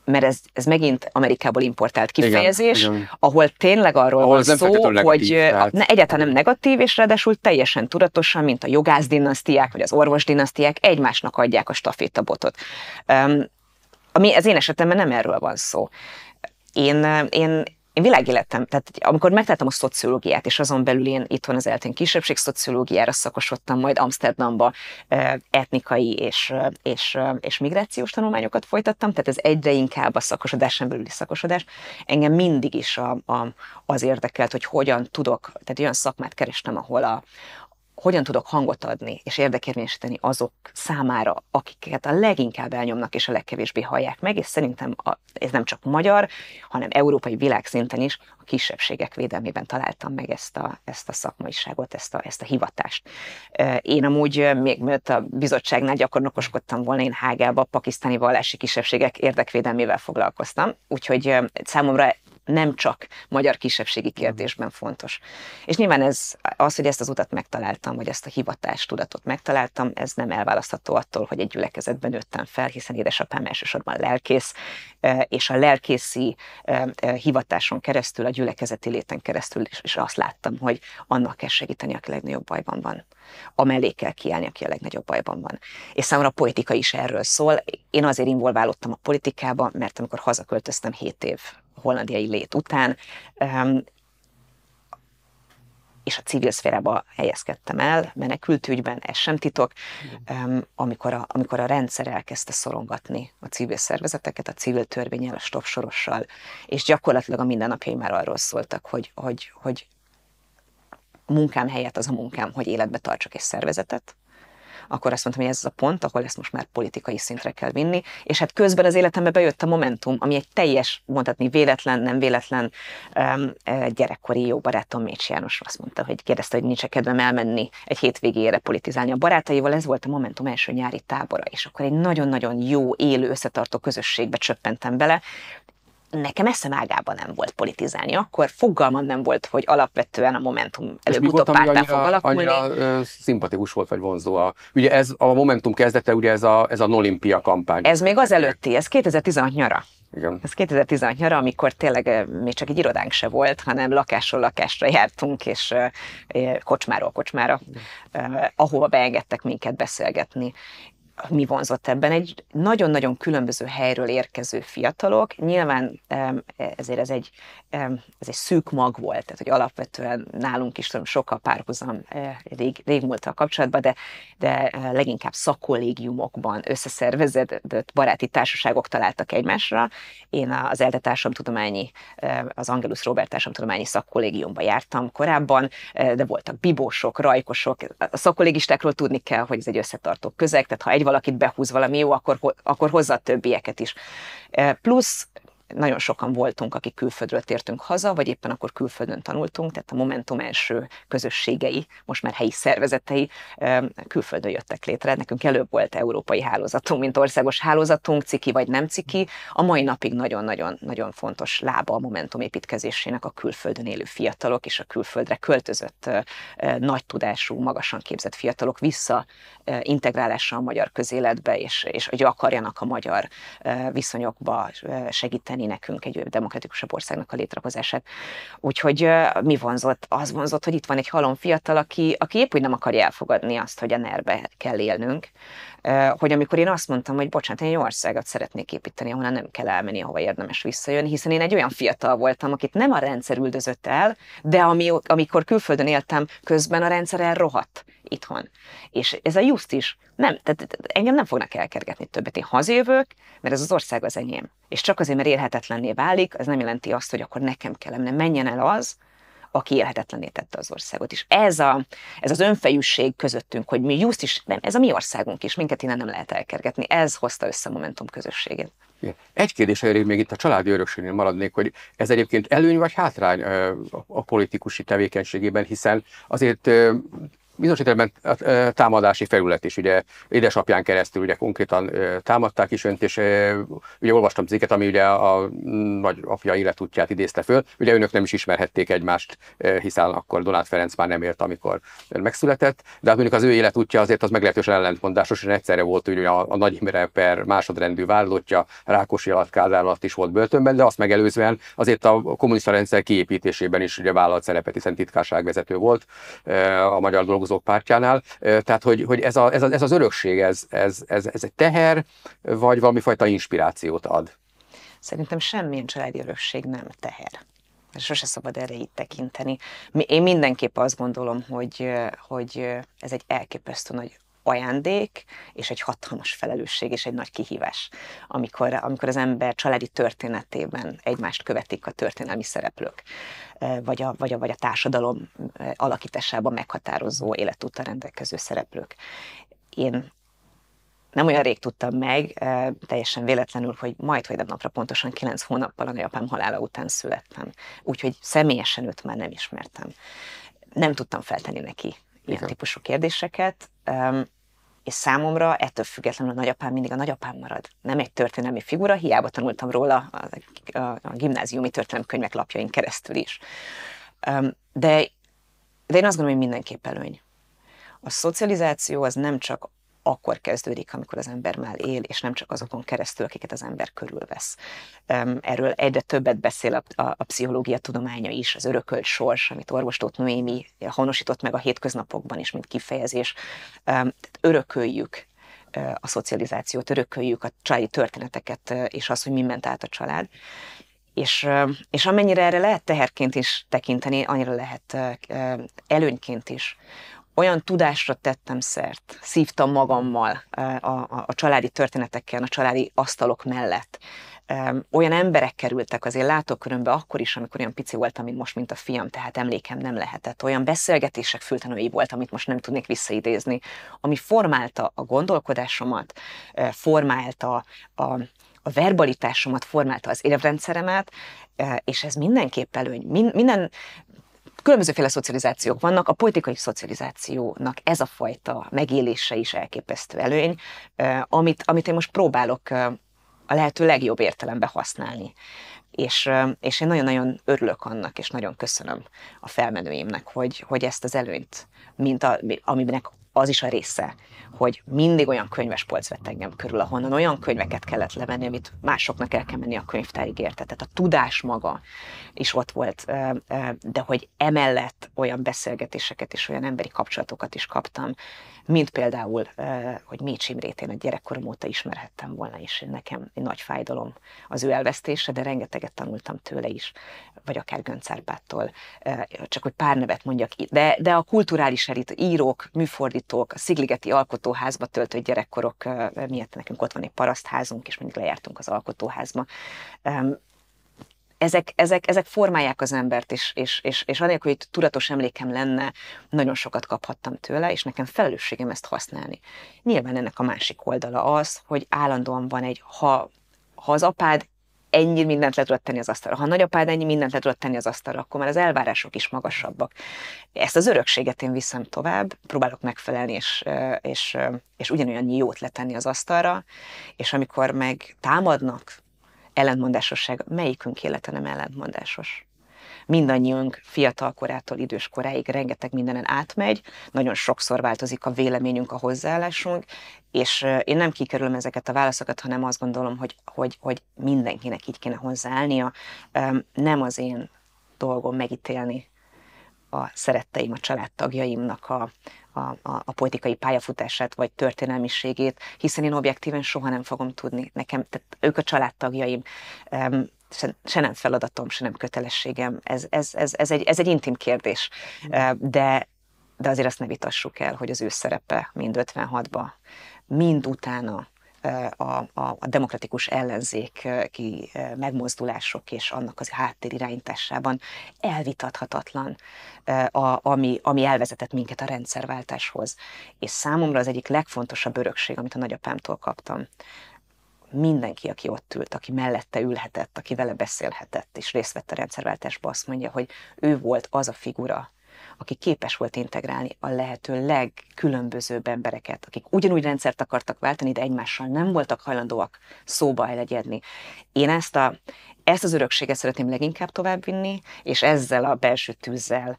mert ez, ez megint Amerikából importált kifejezés, igen, igen. ahol tényleg arról ahol van szó, negatív, hogy tehát... ne, egyáltalán nem negatív, és ráadásul teljesen tudatosan, mint a jogász dinasztiák, vagy az orvos dinasztiák egymásnak adják a stafétabotot. Um, ami az én esetemben nem erről van szó. Én, én én világéletem, tehát amikor megtaláltam a szociológiát, és azon belül én itthon az eltén kisebbség szociológiára szakosodtam, majd Amsterdamba etnikai és, és, és migrációs tanulmányokat folytattam, tehát ez egyre inkább a szakosodáson belüli szakosodás. Engem mindig is a, a, az érdekelt, hogy hogyan tudok, tehát olyan szakmát kerestem, ahol a, hogyan tudok hangot adni és érdekérvényesíteni azok számára, akiket a leginkább elnyomnak és a legkevésbé hallják meg, és szerintem a, ez nem csak magyar, hanem európai világszinten is a kisebbségek védelmében találtam meg ezt a, ezt a szakmaiságot, ezt a, ezt a hivatást. Én amúgy még mielőtt a bizottságnál gyakornokoskodtam volna, én Hágába pakisztáni vallási kisebbségek érdekvédelmével foglalkoztam, úgyhogy számomra nem csak magyar kisebbségi kérdésben fontos. És nyilván ez, az, hogy ezt az utat megtaláltam, vagy ezt a hivatást, tudatot megtaláltam, ez nem elválasztható attól, hogy egy gyülekezetben nőttem fel, hiszen édesapám elsősorban lelkész, e, és a lelkészi e, e, hivatáson keresztül, a gyülekezeti léten keresztül is azt láttam, hogy annak kell segíteni, aki legnagyobb bajban van mellé kell kiállni, aki a legnagyobb bajban van. És számomra a politika is erről szól. Én azért involválódtam a politikába, mert amikor hazaköltöztem 7 év hollandiai lét után, és a civil szférába helyezkedtem el, menekültügyben, ez sem titok, amikor a, amikor a rendszer elkezdte szorongatni a civil szervezeteket, a civil törvényel, a stopsorossal, és gyakorlatilag a mindennapjaim már arról szóltak, hogy, hogy, hogy a munkám helyett az a munkám, hogy életbe tartsak egy szervezetet, akkor azt mondtam, hogy ez az a pont, ahol ezt most már politikai szintre kell vinni, és hát közben az életembe bejött a Momentum, ami egy teljes, mondhatni véletlen, nem véletlen um, gyerekkori jó barátom Mécs János azt mondta, hogy kérdezte, hogy nincs -e kedvem elmenni egy hétvégére politizálni a barátaival, ez volt a Momentum első nyári tábora, és akkor egy nagyon-nagyon jó, élő, összetartó közösségbe csöppentem bele, nekem ágában nem volt politizálni. Akkor fogalmam nem volt, hogy alapvetően a Momentum előbb-utóbb pártá fog alakulni. Annyira, szimpatikus volt, vagy vonzó. A, ugye ez a Momentum kezdete, ugye ez a, ez a Nolimpia kampány. Ez még az előtti, ez 2016 nyara. Igen. Ez 2016 nyara, amikor tényleg még csak egy irodánk se volt, hanem lakásról lakásra jártunk, és kocsmáról kocsmára, ahova beengedtek minket beszélgetni mi vonzott ebben? Egy nagyon-nagyon különböző helyről érkező fiatalok. Nyilván ezért ez egy, ez egy szűk mag volt, tehát hogy alapvetően nálunk is tudom, sokkal párhuzam eh, rég, régmúltal kapcsolatban, de, de eh, leginkább szakkollégiumokban összeszervezett baráti társaságok találtak egymásra. Én az ELTE tudományi eh, az Angelus Robert tudományi szakkollégiumban jártam korábban, de voltak bibósok, rajkosok. A szakkollégistákról tudni kell, hogy ez egy összetartó közeg, tehát ha egy valakit behúz valami jó, akkor, akkor hozza a többieket is. Plusz nagyon sokan voltunk, akik külföldről tértünk haza, vagy éppen akkor külföldön tanultunk, tehát a Momentum első közösségei, most már helyi szervezetei külföldön jöttek létre. Nekünk előbb volt európai hálózatunk, mint országos hálózatunk, ciki vagy nem ciki. A mai napig nagyon-nagyon-nagyon fontos lába a Momentum építkezésének a külföldön élő fiatalok és a külföldre költözött nagy tudású, magasan képzett fiatalok vissza integrálása a magyar közéletbe, és, és hogy akarjanak a magyar viszonyokba segíteni segíteni nekünk egy demokratikusabb országnak a létrehozását. Úgyhogy mi vonzott? Az vonzott, hogy itt van egy halom fiatal, aki, aki épp úgy nem akarja elfogadni azt, hogy a nerbe kell élnünk, hogy amikor én azt mondtam, hogy bocsánat, én egy országot szeretnék építeni, ahonnan nem kell elmenni, ahova érdemes visszajönni, hiszen én egy olyan fiatal voltam, akit nem a rendszer üldözött el, de ami, amikor külföldön éltem, közben a rendszer elrohadt itthon. És ez a just is. Nem, tehát engem nem fognak elkergetni többet. Én hazajövök, mert ez az ország az enyém. És csak azért, mert élhetetlenné válik, az nem jelenti azt, hogy akkor nekem kell, nem menjen el az, aki élhetetlené tette az országot. És ez, a, ez az önfejűség közöttünk, hogy mi just is, nem, ez a mi országunk is, minket innen nem lehet elkergetni. Ez hozta össze a Momentum közösségét. Egy kérdés elég még itt a családi örökségnél maradnék, hogy ez egyébként előny vagy hátrány a politikusi tevékenységében, hiszen azért bizonyos értelemben támadási felület is, ugye édesapján keresztül ugye konkrétan támadták is önt, és ugye olvastam cikket, ami ugye a apja életútját idézte föl, ugye önök nem is ismerhették egymást, hiszen akkor Donát Ferenc már nem élt, amikor megszületett, de hát mondjuk az ő életútja azért az meglehetősen ellentmondásos, és egyszerre volt ugye a, a Nagy Imre per másodrendű vállalatja, Rákosi alatt, Kádár alatt is volt börtönben, de azt megelőzően azért a kommunista rendszer kiépítésében is ugye vállalt szerepet, hiszen vezető volt a magyar dolgozó dolgozók pártjánál. Tehát, hogy, hogy ez, a, ez, a, ez az örökség, ez, ez, ez, ez egy teher, vagy valami fajta inspirációt ad? Szerintem semmilyen családi örökség nem teher. Sose szabad erre így tekinteni. Én mindenképp azt gondolom, hogy, hogy ez egy elképesztő nagy ajándék, és egy hatalmas felelősség, és egy nagy kihívás, amikor, amikor az ember családi történetében egymást követik a történelmi szereplők, e, vagy a, vagy a, vagy a társadalom e, alakításában meghatározó életúttal rendelkező szereplők. Én nem olyan rég tudtam meg, e, teljesen véletlenül, hogy majd, vagy napra pontosan 9 hónappal a nagyapám halála után születtem. Úgyhogy személyesen őt már nem ismertem. Nem tudtam feltenni neki ilyen Igen. típusú kérdéseket és számomra ettől függetlenül a nagyapám mindig a nagyapám marad. Nem egy történelmi figura, hiába tanultam róla a, a, a gimnáziumi történelemkönyvek lapjain keresztül is. De, de én azt gondolom, hogy mindenképp előny. A szocializáció az nem csak akkor kezdődik, amikor az ember már él, és nem csak azokon keresztül, akiket az ember körülvesz. Erről egyre többet beszél a, a, a pszichológia tudománya is, az örökölt sors, amit orvostót Noémi honosított meg a hétköznapokban is, mint kifejezés. Tehát örököljük a szocializációt, örököljük a családi történeteket, és az, hogy mi ment át a család. És, és amennyire erre lehet teherként is tekinteni, annyira lehet előnyként is, olyan tudásra tettem szert, szívtam magammal a, a, a családi történetekkel, a családi asztalok mellett. Olyan emberek kerültek az én látókörömbe akkor is, amikor olyan pici voltam, mint most, mint a fiam, tehát emlékem nem lehetett. Olyan beszélgetések fültenői volt, amit most nem tudnék visszaidézni, ami formálta a gondolkodásomat, formálta a, a verbalitásomat formálta az érvrendszeremet, és ez mindenképp előny. Minden Különbözőféle szocializációk vannak, a politikai szocializációnak ez a fajta megélése is elképesztő előny, amit, amit én most próbálok a lehető legjobb értelemben használni. És, és én nagyon-nagyon örülök annak, és nagyon köszönöm a felmenőimnek, hogy, hogy ezt az előnyt, mint a, aminek az is a része, hogy mindig olyan könyvespolc vett engem körül, ahonnan olyan könyveket kellett levenni, amit másoknak el kell menni a könyvtárig érte. Tehát a tudás maga is ott volt, de hogy emellett olyan beszélgetéseket és olyan emberi kapcsolatokat is kaptam, mint például, hogy Mécs Imrét én a gyerekkorom óta ismerhettem volna, és nekem egy nagy fájdalom az ő elvesztése, de rengeteget tanultam tőle is, vagy akár Göncárpáttól, csak hogy pár nevet mondjak, de, de a kulturális elit, írók, műfordítók, alkotók, a Szigligeti Alkotóházba töltött gyerekkorok miatt nekünk ott van egy parasztházunk, és mindig lejártunk az alkotóházba. Ezek, ezek, ezek formálják az embert, és, és, és, és anélkül, hogy tudatos emlékem lenne, nagyon sokat kaphattam tőle, és nekem felelősségem ezt használni. Nyilván ennek a másik oldala az, hogy állandóan van egy, ha, ha az apád ennyi mindent le tudott tenni az asztalra. Ha a nagyapád ennyi mindent le tudott tenni az asztalra, akkor már az elvárások is magasabbak. Ezt az örökséget én viszem tovább, próbálok megfelelni, és, és, és ugyanolyan jót letenni az asztalra, és amikor meg támadnak, ellentmondásosság, melyikünk élete nem ellentmondásos? mindannyiunk fiatal korától idős koráig rengeteg mindenen átmegy, nagyon sokszor változik a véleményünk, a hozzáállásunk, és én nem kikerülöm ezeket a válaszokat, hanem azt gondolom, hogy, hogy, hogy mindenkinek így kéne hozzáállnia. Nem az én dolgom megítélni a szeretteim, a családtagjaimnak a, a, a, a politikai pályafutását vagy történelmiségét, hiszen én objektíven soha nem fogom tudni. Nekem, tehát ők a családtagjaim, se, se nem feladatom, se nem kötelességem. Ez, ez, ez, ez, egy, ez egy intim kérdés. Mm. De, de azért azt ne vitassuk el, hogy az ő szerepe mind 56-ba, mind utána a, a, a demokratikus ki megmozdulások és annak az háttér irányításában elvitathatatlan, a, ami, ami elvezetett minket a rendszerváltáshoz. És számomra az egyik legfontosabb örökség, amit a nagyapámtól kaptam, mindenki, aki ott ült, aki mellette ülhetett, aki vele beszélhetett, és részt vett a rendszerváltásba, azt mondja, hogy ő volt az a figura, aki képes volt integrálni a lehető legkülönbözőbb embereket, akik ugyanúgy rendszert akartak váltani, de egymással nem voltak hajlandóak szóba elegyedni. Én ezt, a, ezt az örökséget szeretném leginkább továbbvinni, és ezzel a belső tűzzel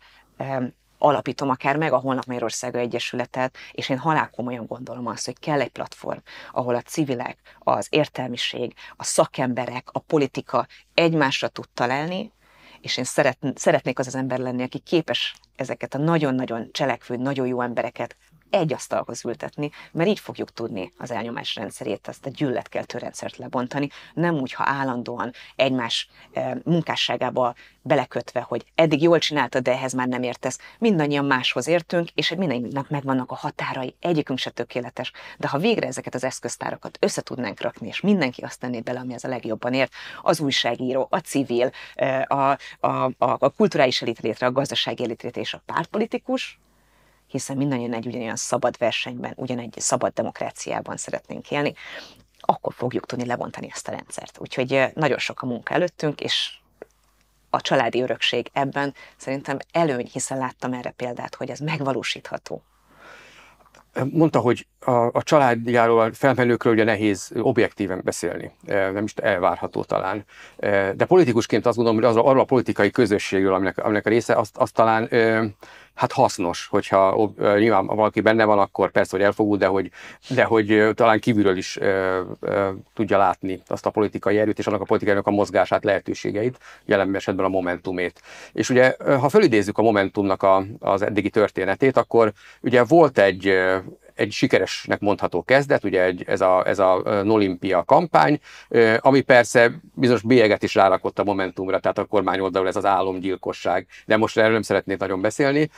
alapítom akár meg a Holnap Magyarországa Egyesületet, és én komolyan gondolom azt, hogy kell egy platform, ahol a civilek, az értelmiség, a szakemberek, a politika egymásra tud találni, és én szeretnék az az ember lenni, aki képes ezeket a nagyon-nagyon cselekvő, nagyon jó embereket egy asztalhoz ültetni, mert így fogjuk tudni az elnyomás rendszerét, azt a gyűlöletkeltő rendszert lebontani, nem úgy, ha állandóan egymás eh, munkásságába belekötve, hogy eddig jól csináltad, de ehhez már nem értesz. Mindannyian máshoz értünk, és mindannyiunknak megvannak a határai, egyikünk se tökéletes. De ha végre ezeket az eszköztárakat összetudnánk rakni, és mindenki azt tenné bele, ami az a legjobban ért, az újságíró, a civil, eh, a, a, a, a kulturális elit létre, a gazdasági elit létre és a pártpolitikus, hiszen mindannyian egy ugyanolyan szabad versenyben, ugyanegy szabad demokráciában szeretnénk élni, akkor fogjuk tudni levontani ezt a rendszert. Úgyhogy nagyon sok a munka előttünk, és a családi örökség ebben szerintem előny, hiszen láttam erre példát, hogy ez megvalósítható. Mondta, hogy a, a családjáról, a felmenőkről ugye nehéz objektíven beszélni, e, nem is elvárható talán. E, de politikusként azt gondolom, hogy az, arról a politikai közösségről, aminek, aminek a része, azt, az talán e, hát hasznos, hogyha nyilván valaki benne van, akkor persze, hogy elfogul, de hogy, de hogy talán kívülről is tudja látni azt a politikai erőt és annak a politikai a mozgását, lehetőségeit, jelen esetben a Momentumét. És ugye, ha fölidézzük a Momentumnak a, az eddigi történetét, akkor ugye volt egy egy sikeresnek mondható kezdet, ugye egy, ez a, ez a Nolimpia kampány, ami persze bizonyos bélyeget is rárakott a Momentumra, tehát a kormány oldalról ez az álomgyilkosság, de most erről nem szeretnék nagyon beszélni.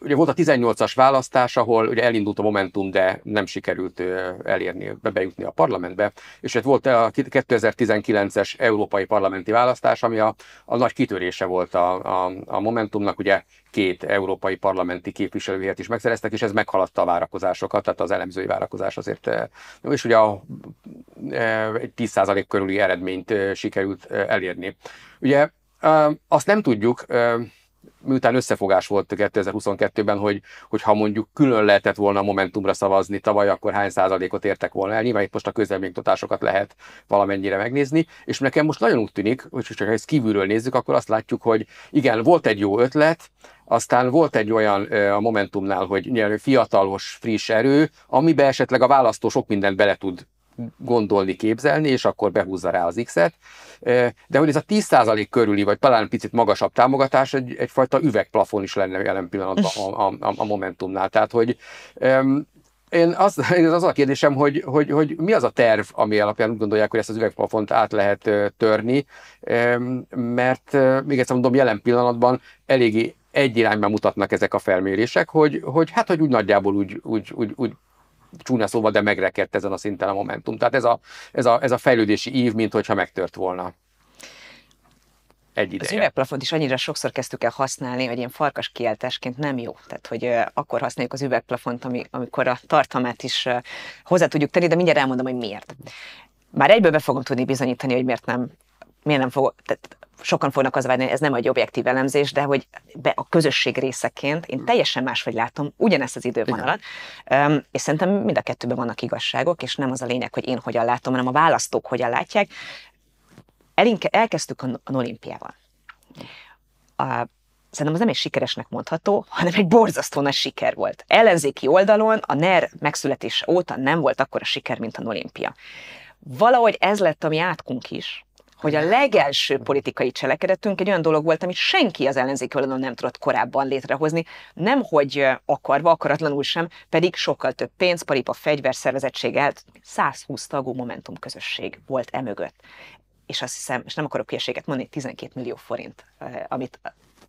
Ugye volt a 18-as választás, ahol ugye elindult a Momentum, de nem sikerült elérni, bejutni a parlamentbe, és ott volt a 2019-es európai parlamenti választás, ami a, a nagy kitörése volt a, a, a Momentumnak, ugye két európai parlamenti képviselőért is megszereztek, és ez meghaladta a várakozásokat, tehát az elemzői várakozás azért, és ugye a, egy 10% körüli eredményt sikerült elérni. Ugye azt nem tudjuk, miután összefogás volt 2022-ben, hogy, hogy ha mondjuk külön lehetett volna Momentumra szavazni tavaly, akkor hány százalékot értek volna el. Nyilván itt most a közelménytotásokat lehet valamennyire megnézni, és nekem most nagyon úgy tűnik, hogy csak ha ezt kívülről nézzük, akkor azt látjuk, hogy igen, volt egy jó ötlet, aztán volt egy olyan a Momentumnál, hogy fiatalos, friss erő, amiben esetleg a választó sok mindent bele tud gondolni, képzelni, és akkor behúzza rá az X-et. De hogy ez a 10% körüli, vagy talán picit magasabb támogatás egy, egyfajta üvegplafon is lenne jelen pillanatban a, a, a Momentumnál. Tehát, hogy én az, én az a kérdésem, hogy, hogy, hogy mi az a terv, ami alapján úgy gondolják, hogy ezt az üvegplafont át lehet törni, mert még egyszer mondom, jelen pillanatban eléggé egy irányban mutatnak ezek a felmérések, hogy, hogy hát, hogy úgy nagyjából úgy, úgy, úgy, úgy csúnya szóval, de megrekedt ezen a szinten a Momentum. Tehát ez a, ez a, ez a fejlődési ív, mint hogyha megtört volna egy ideje. Az üvegplafont is annyira sokszor kezdtük el használni, hogy ilyen farkas kiáltásként nem jó. Tehát, hogy akkor használjuk az üvegplafont, ami, amikor a tartalmát is hozzá tudjuk tenni, de mindjárt elmondom, hogy miért. Már egyből be fogom tudni bizonyítani, hogy miért nem, miért nem fog, tehát sokan fognak az várni, hogy ez nem egy objektív elemzés, de hogy be a közösség részeként én mm. teljesen máshogy látom ugyanezt az idővonalat, um, és szerintem mind a kettőben vannak igazságok, és nem az a lényeg, hogy én hogyan látom, hanem a választók hogyan látják. Elinke, elkezdtük a olimpiával. A, szerintem az nem egy sikeresnek mondható, hanem egy borzasztó nagy siker volt. Ellenzéki oldalon a NER megszületése óta nem volt akkor a siker, mint a olimpia. Valahogy ez lett a mi átkunk is, hogy a legelső politikai cselekedetünk egy olyan dolog volt, amit senki az ellenzék oldalon nem tudott korábban létrehozni, nemhogy akarva, akaratlanul sem, pedig sokkal több pénz, paripa, fegyverszervezettség állt, 120 tagú Momentum közösség volt emögött és azt hiszem, és nem akarok hülyeséget mondani, 12 millió forint, amit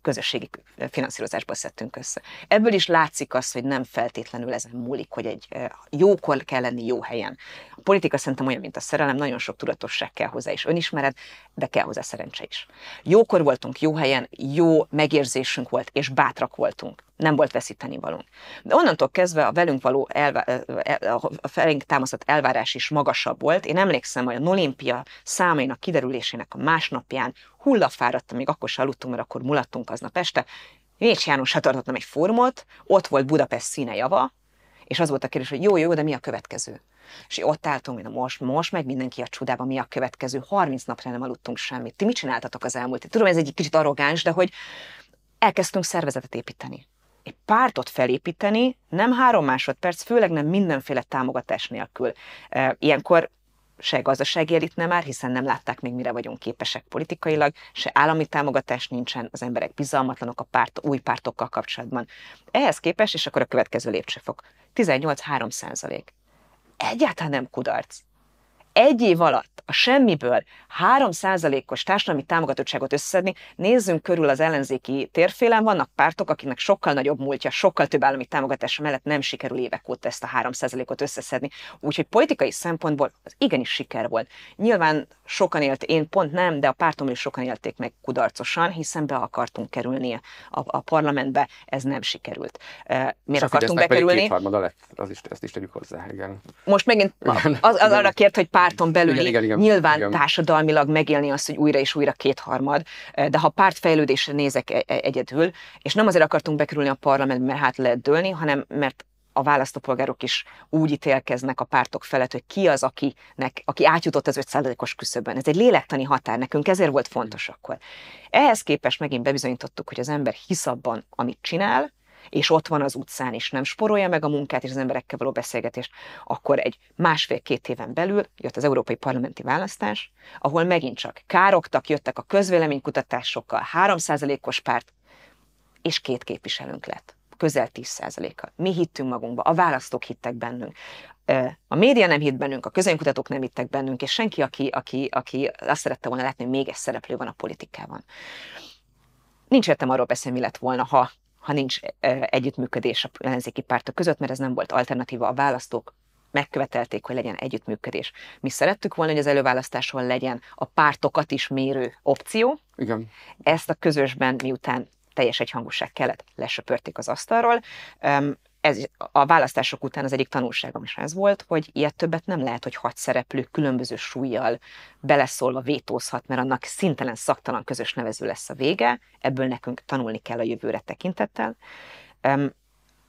közösségi finanszírozásból szedtünk össze. Ebből is látszik az, hogy nem feltétlenül ezen múlik, hogy egy eh, jókor kell lenni jó helyen. A politika szerintem olyan, mint a szerelem, nagyon sok tudatosság kell hozzá, és önismered, de kell hozzá szerencse is. Jókor voltunk jó helyen, jó megérzésünk volt, és bátrak voltunk nem volt veszíteni való. De onnantól kezdve a velünk való elvá, a felénk támasztott elvárás is magasabb volt. Én emlékszem, hogy a olimpia számainak kiderülésének a másnapján hullafáradtam, még akkor sem aludtunk, mert akkor mulattunk aznap este. Nécs János hát tartottam egy formot, ott volt Budapest színe java, és az volt a kérdés, hogy jó, jó, de mi a következő? És ott álltunk, hogy most, most megy mindenki a csodába, mi a következő, 30 napra nem aludtunk semmit. Ti mit csináltatok az elmúlt? Tudom, ez egy kicsit arrogáns, de hogy elkezdtünk szervezetet építeni. Egy pártot felépíteni nem három másodperc, főleg nem mindenféle támogatás nélkül. Ilyenkor se gazdasági elit nem már, hiszen nem látták még, mire vagyunk képesek politikailag, se állami támogatás nincsen, az emberek bizalmatlanok a párt, új pártokkal kapcsolatban. Ehhez képest, és akkor a következő lépcsőfok. 18-3 százalék. Egyáltalán nem kudarc egy év alatt a semmiből 3%-os társadalmi támogatottságot összedni, nézzünk körül az ellenzéki térfélen, vannak pártok, akiknek sokkal nagyobb múltja, sokkal több állami támogatása mellett nem sikerül évek óta ezt a 3%-ot összeszedni. Úgyhogy politikai szempontból az igenis siker volt. Nyilván sokan élt, én pont nem, de a pártom is sokan élték meg kudarcosan, hiszen be akartunk kerülni a, a parlamentbe, ez nem sikerült. Miért akartunk bekerülni? Pedig lett, az is, ezt is tegyük hozzá, igen. Most megint az, az arra kért, hogy pár párton belül igen, igen, igen, nyilván igen. társadalmilag megélni azt, hogy újra és újra kétharmad, de ha pártfejlődésre nézek e-, e-, egyedül, és nem azért akartunk bekerülni a parlamentbe, mert hát lehet dőlni, hanem mert a választópolgárok is úgy ítélkeznek a pártok felett, hogy ki az, akinek, aki átjutott az 5%-os küszöbön. Ez egy lélektani határ nekünk, ezért volt fontos akkor. Ehhez képest megint bebizonyítottuk, hogy az ember hisz abban, amit csinál, és ott van az utcán, és nem sporolja meg a munkát és az emberekkel való beszélgetést, akkor egy másfél-két éven belül jött az európai parlamenti választás, ahol megint csak károktak jöttek a közvéleménykutatásokkal, 3%-os párt, és két képviselőnk lett közel 10%-kal. Mi hittünk magunkba, a választók hittek bennünk. A média nem hitt bennünk, a közönkutatók nem hittek bennünk, és senki, aki, aki, aki azt szerette volna látni, hogy még egy szereplő van a politikában. Nincs értem arról beszélni, mi lett volna, ha ha nincs együttműködés a ellenzéki pártok között, mert ez nem volt alternatíva a választók, megkövetelték, hogy legyen együttműködés. Mi szerettük volna, hogy az előválasztáson legyen a pártokat is mérő opció. Igen. Ezt a közösben miután teljes egyhangúság kellett, lesöpörték az asztalról ez a választások után az egyik tanulságom is ez volt, hogy ilyet többet nem lehet, hogy hat szereplő különböző súlyjal beleszólva vétózhat, mert annak szintelen szaktalan közös nevező lesz a vége, ebből nekünk tanulni kell a jövőre tekintettel.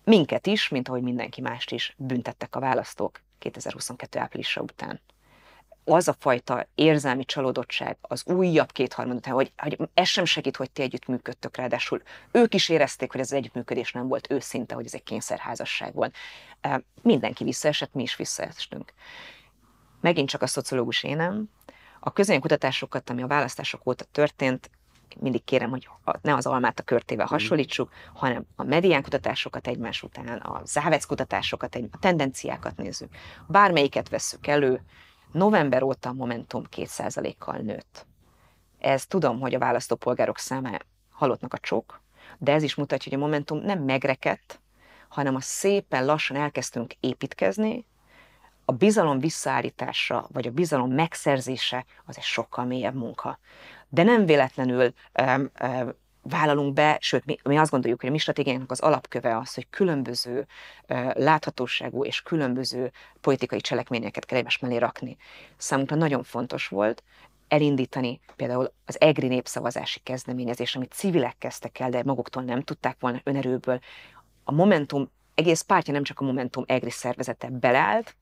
Minket is, mint ahogy mindenki mást is büntettek a választók 2022. áprilisa után az a fajta érzelmi csalódottság az újabb kétharmad után, hogy, hogy ez sem segít, hogy ti együtt működtök, ráadásul ők is érezték, hogy ez az együttműködés nem volt őszinte, hogy ez egy kényszerházasság volt. Mindenki visszaesett, mi is visszaestünk. Megint csak a szociológus énem, a kutatásokat, ami a választások óta történt, mindig kérem, hogy ne az almát a körtével mm. hasonlítsuk, hanem a medián kutatásokat egymás után, a závec kutatásokat, a tendenciákat nézzük. Bármelyiket vesszük elő, November óta a Momentum 2%-kal nőtt. Ez tudom, hogy a választópolgárok száma halottnak a csók, de ez is mutatja, hogy a Momentum nem megrekedt, hanem a szépen lassan elkezdtünk építkezni, a bizalom visszaállítása, vagy a bizalom megszerzése, az egy sokkal mélyebb munka. De nem véletlenül um, um, vállalunk be, sőt, mi, mi azt gondoljuk, hogy a mi stratégiánknak az alapköve az, hogy különböző uh, láthatóságú és különböző politikai cselekményeket kell egymás mellé rakni. Számunkra nagyon fontos volt elindítani például az EGRI népszavazási kezdeményezés, amit civilek kezdtek el, de maguktól nem tudták volna önerőből. A Momentum egész pártja, nem csak a Momentum EGRI szervezete beleállt,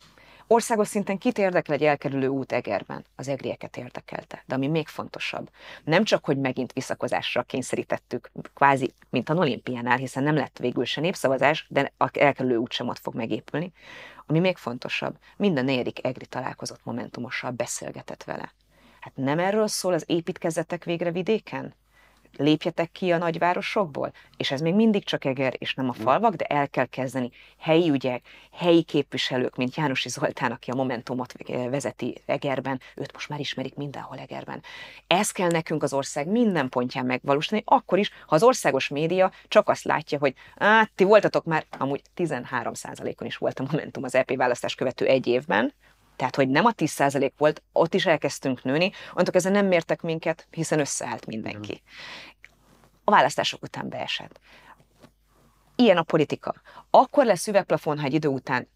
Országos szinten kit érdekel egy elkerülő út Egerben? Az egrieket érdekelte. De ami még fontosabb, nem csak, hogy megint visszakozásra kényszerítettük, kvázi, mint a olimpiánál, hiszen nem lett végül se népszavazás, de a elkerülő út sem ott fog megépülni. Ami még fontosabb, minden negyedik egri találkozott Momentumossal, beszélgetett vele. Hát nem erről szól az építkezetek végre vidéken? lépjetek ki a nagyvárosokból, és ez még mindig csak Eger, és nem a hm. falvak, de el kell kezdeni. Helyi ügyek, helyi képviselők, mint Jánosi Zoltán, aki a Momentumot eh, vezeti Egerben, őt most már ismerik mindenhol Egerben. Ez kell nekünk az ország minden pontján megvalósítani, akkor is, ha az országos média csak azt látja, hogy á, ti voltatok már, amúgy 13%-on is volt a Momentum az EP választás követő egy évben, tehát, hogy nem a 10% volt, ott is elkezdtünk nőni, annak ezen nem mértek minket, hiszen összeállt mindenki. A választások után beesett. Ilyen a politika. Akkor lesz üvegplafon, ha egy idő után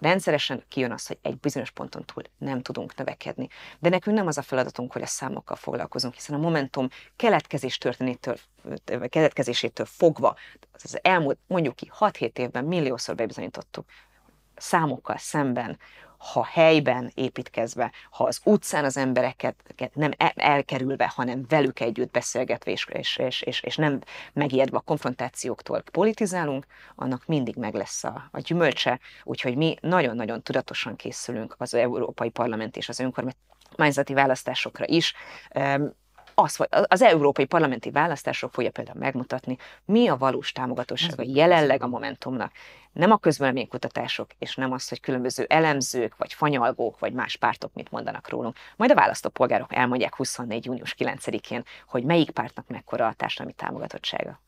rendszeresen kijön az, hogy egy bizonyos ponton túl nem tudunk növekedni. De nekünk nem az a feladatunk, hogy a számokkal foglalkozunk, hiszen a Momentum keletkezés történétől, keletkezésétől fogva, az elmúlt mondjuk ki 6-7 évben milliószor bebizonyítottuk számokkal szemben, ha helyben építkezve, ha az utcán az embereket nem e- elkerülve, hanem velük együtt beszélgetve, és, és, és, és nem megijedve a konfrontációktól politizálunk, annak mindig meg lesz a, a gyümölcse, úgyhogy mi nagyon-nagyon tudatosan készülünk az Európai Parlament és az önkormányzati választásokra is az, az európai parlamenti választások fogja például megmutatni, mi a valós támogatósága jelenleg a Momentumnak. Nem a közvéleménykutatások, és nem az, hogy különböző elemzők, vagy fanyalgók, vagy más pártok mit mondanak rólunk. Majd a választópolgárok elmondják 24. június 9-én, hogy melyik pártnak mekkora a társadalmi támogatottsága.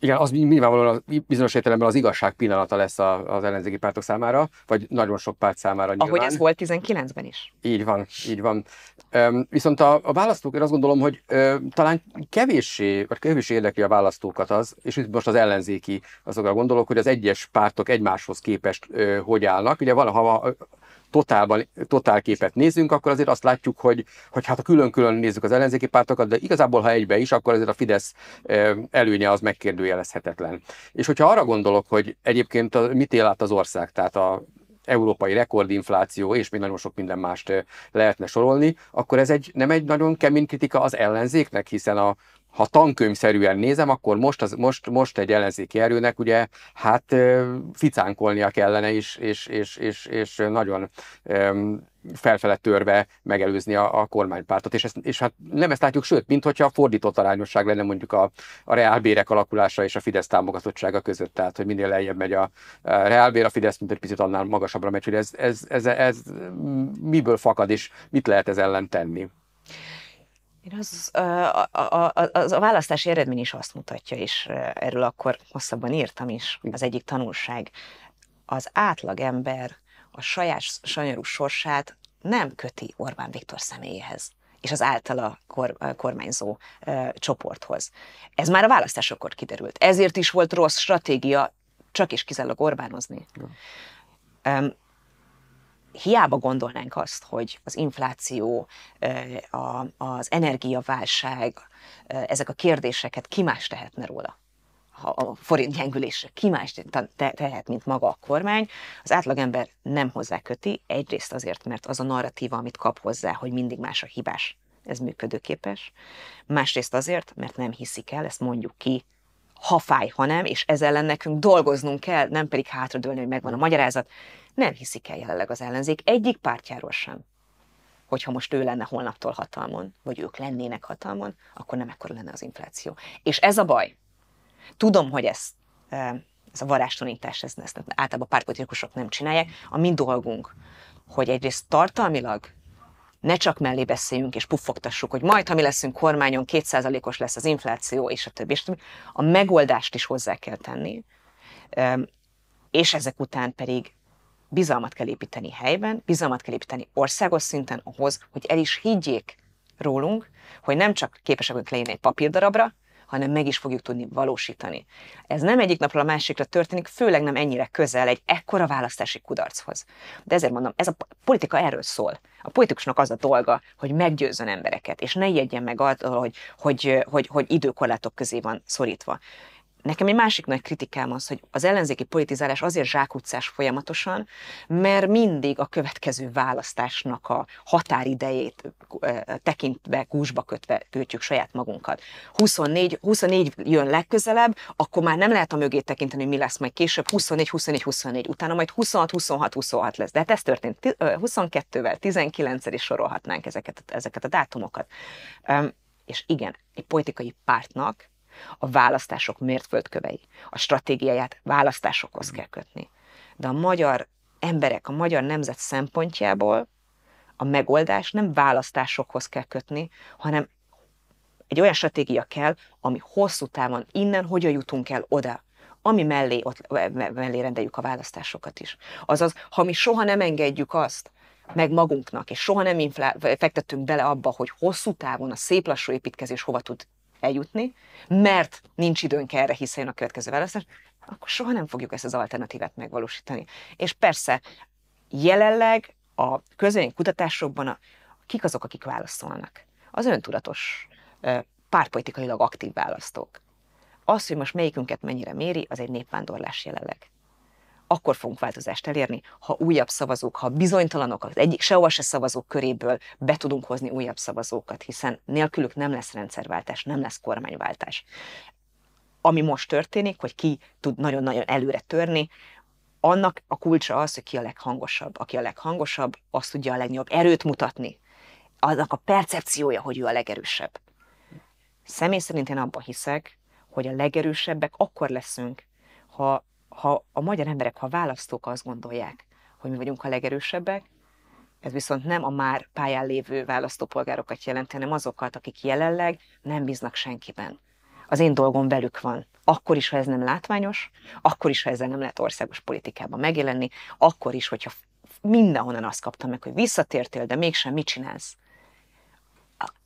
Igen, az nyilvánvalóan bizonyos értelemben az igazság pillanata lesz az ellenzéki pártok számára, vagy nagyon sok párt számára nyilván. Ahogy ez volt 19-ben is. Így van, így van. Üm, viszont a, a választók, én azt gondolom, hogy ö, talán kevéssé, vagy kevéssé érdekli a választókat az, és itt most az ellenzéki azokra gondolok, hogy az egyes pártok egymáshoz képest ö, hogy állnak. Ugye valaha totálban, totál képet nézzünk, akkor azért azt látjuk, hogy, hogy hát a külön-külön nézzük az ellenzéki pártokat, de igazából ha egybe is, akkor azért a Fidesz előnye az megkérdőjelezhetetlen. És hogyha arra gondolok, hogy egyébként a, mit él át az ország, tehát a európai rekordinfláció, és még nagyon sok minden mást lehetne sorolni, akkor ez egy, nem egy nagyon kemény kritika az ellenzéknek, hiszen a, ha tankönyvszerűen nézem, akkor most, az, most, most egy ellenzéki erőnek ugye hát ficánkolnia kellene is, és, és, és, és nagyon felfele törve megelőzni a, a kormánypártot. És, ezt, és hát nem ezt látjuk, sőt, mint a fordított arányosság lenne mondjuk a, a reálbérek alakulása és a Fidesz támogatottsága között. Tehát, hogy minél lejjebb megy a, a reálbér, a Fidesz mint egy picit annál magasabbra megy, hogy ez, ez, ez, ez, ez miből fakad, és mit lehet ez ellen tenni? Én az, a, a, a, a választási eredmény is azt mutatja, és erről akkor hosszabban írtam is, az egyik tanulság. Az átlagember a saját sanyarú sorsát nem köti Orbán Viktor személyéhez és az általa kor, kormányzó e, csoporthoz. Ez már a választásokor kiderült. Ezért is volt rossz stratégia csak is kizárólag Orbánozni. Ja. Um, hiába gondolnánk azt, hogy az infláció, az energiaválság, ezek a kérdéseket ki más tehetne róla? a forint gyengülésre ki más tehet, mint maga a kormány, az átlagember nem hozzá köti, egyrészt azért, mert az a narratíva, amit kap hozzá, hogy mindig más a hibás, ez működőképes, másrészt azért, mert nem hiszik el, ezt mondjuk ki, ha fáj, ha nem, és ezzel nekünk dolgoznunk kell, nem pedig hátradőlni, hogy megvan a magyarázat, nem hiszik el jelenleg az ellenzék egyik pártjáról sem. Hogyha most ő lenne holnaptól hatalmon, vagy ők lennének hatalmon, akkor nem ekkor lenne az infláció. És ez a baj. Tudom, hogy ez, ez a varázstanítás, ezt, ezt általában pártpolitikusok nem csinálják. A mi dolgunk, hogy egyrészt tartalmilag ne csak mellé beszéljünk és puffogtassuk, hogy majd, ha mi leszünk kormányon, kétszázalékos lesz az infláció, és a többi, és a többi. A megoldást is hozzá kell tenni, és ezek után pedig bizalmat kell építeni helyben, bizalmat kell építeni országos szinten ahhoz, hogy el is higgyék rólunk, hogy nem csak képesek vagyunk leírni egy papírdarabra, hanem meg is fogjuk tudni valósítani. Ez nem egyik napról a másikra történik, főleg nem ennyire közel egy ekkora választási kudarchoz. De ezért mondom, ez a politika erről szól. A politikusnak az a dolga, hogy meggyőzön embereket, és ne ijedjen meg attól, hogy, hogy, hogy, hogy időkorlátok közé van szorítva. Nekem egy másik nagy kritikám az, hogy az ellenzéki politizálás azért zsákutcás folyamatosan, mert mindig a következő választásnak a határidejét tekintve, kúsba kötve kötjük saját magunkat. 24, 24 jön legközelebb, akkor már nem lehet a mögé tekinteni, hogy mi lesz majd később, 24, 24, 24, utána majd 26, 26, 26 lesz. De hát ez történt 22-vel, 19-el is sorolhatnánk ezeket, ezeket a dátumokat. És igen, egy politikai pártnak a választások mértföldkövei. A stratégiáját választásokhoz kell kötni. De a magyar emberek, a magyar nemzet szempontjából a megoldás nem választásokhoz kell kötni, hanem egy olyan stratégia kell, ami hosszú távon innen hogyan jutunk el oda, ami mellé, ott, mellé rendeljük a választásokat is. Azaz, ha mi soha nem engedjük azt, meg magunknak, és soha nem inflá- fektettünk bele abba, hogy hosszú távon a szép lassú építkezés hova tud eljutni, mert nincs időnk erre, hiszen jön a következő választás, akkor soha nem fogjuk ezt az alternatívát megvalósítani. És persze, jelenleg a közönyi kutatásokban a, kik azok, akik válaszolnak? Az öntudatos, pártpolitikailag aktív választók. Az, hogy most melyikünket mennyire méri, az egy népvándorlás jelenleg akkor fogunk változást elérni, ha újabb szavazók, ha bizonytalanok, az egyik sehova se szavazók köréből be tudunk hozni újabb szavazókat, hiszen nélkülük nem lesz rendszerváltás, nem lesz kormányváltás. Ami most történik, hogy ki tud nagyon-nagyon előre törni, annak a kulcsa az, hogy ki a leghangosabb. Aki a leghangosabb, azt tudja a legnagyobb erőt mutatni. Annak a percepciója, hogy ő a legerősebb. Személy szerint én abban hiszek, hogy a legerősebbek akkor leszünk, ha ha a magyar emberek, ha választók azt gondolják, hogy mi vagyunk a legerősebbek, ez viszont nem a már pályán lévő választópolgárokat jelenti, hanem azokat, akik jelenleg nem bíznak senkiben. Az én dolgom velük van. Akkor is, ha ez nem látványos, akkor is, ha ezzel nem lehet országos politikában megjelenni, akkor is, hogyha mindenhonnan azt kaptam meg, hogy visszatértél, de mégsem mit csinálsz.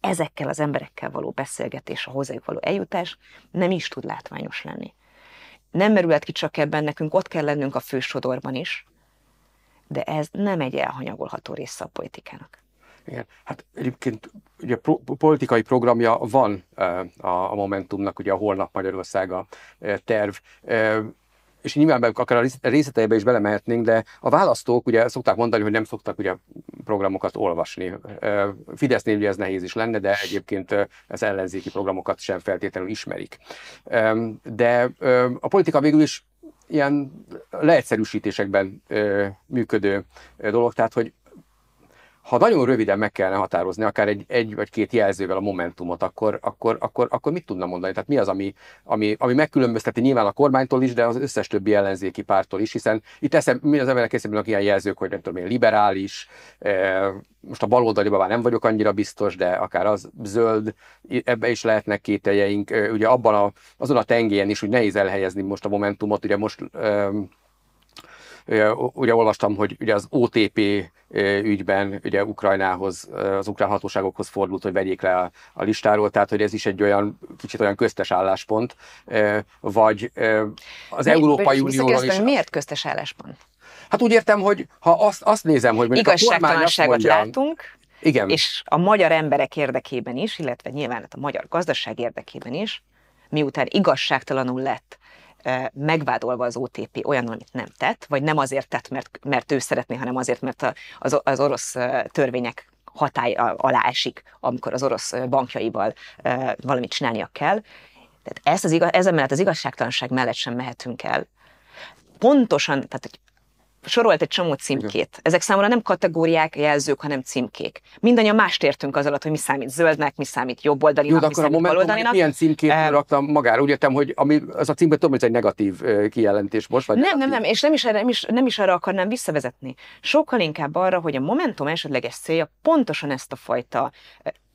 Ezekkel az emberekkel való beszélgetés, a hozzájuk való eljutás nem is tud látványos lenni nem merülhet ki csak ebben, nekünk ott kell lennünk a fősodorban is, de ez nem egy elhanyagolható része a politikának. Igen, hát egyébként ugye politikai programja van a Momentumnak, ugye a Holnap Magyarországa terv és nyilván akár a részleteibe is belemehetnénk, de a választók ugye szokták mondani, hogy nem szoktak ugye programokat olvasni. Fidesznél ugye ez nehéz is lenne, de egyébként az ellenzéki programokat sem feltétlenül ismerik. De a politika végül is ilyen leegyszerűsítésekben működő dolog, tehát hogy ha nagyon röviden meg kellene határozni, akár egy, egy vagy két jelzővel a momentumot, akkor, akkor, akkor, akkor mit tudna mondani? Tehát mi az, ami, ami, ami megkülönbözteti nyilván a kormánytól is, de az összes többi ellenzéki pártól is, hiszen itt eszem, mi az emberek eszemben ilyen jelzők, hogy nem tudom én, liberális, eh, most a baloldaliban már nem vagyok annyira biztos, de akár az zöld, ebbe is lehetnek kételjeink. Ugye abban a, azon a tengelyen is, hogy nehéz elhelyezni most a momentumot, ugye most eh, ugye olvastam, hogy ugye az OTP ügyben ugye Ukrajnához, az ukrán hatóságokhoz fordult, hogy vegyék le a, listáról, tehát hogy ez is egy olyan, kicsit olyan köztes álláspont, vagy az Mi, Európai Unió is... Miért köztes álláspont? Hát úgy értem, hogy ha azt, azt nézem, hogy mondjuk Igazságtalanságot látunk, igen. és a magyar emberek érdekében is, illetve nyilván hát a magyar gazdaság érdekében is, miután igazságtalanul lett megvádolva az OTP olyan, amit nem tett, vagy nem azért tett, mert, mert ő szeretné, hanem azért, mert az, az orosz törvények hatály alá esik, amikor az orosz bankjaival valamit csinálnia kell. Tehát ezt az igaz, ez mellett az igazságtalanság mellett sem mehetünk el. Pontosan, tehát hogy sorolt egy csomó címkét. Igen. Ezek számomra nem kategóriák, jelzők, hanem címkék. Mindannyian mást értünk az alatt, hogy mi számít zöldnek, mi számít jobboldalinak, Jó, de akkor mi számít a momentum, Milyen címkét um, raktam magára? Úgy értem, hogy ami, az a címkét tudom, hogy ez egy negatív kijelentés most. Vagy nem, negatív. nem, nem, és nem is, erre, nem, is, nem is arra akarnám visszavezetni. Sokkal inkább arra, hogy a Momentum esetleges célja pontosan ezt a fajta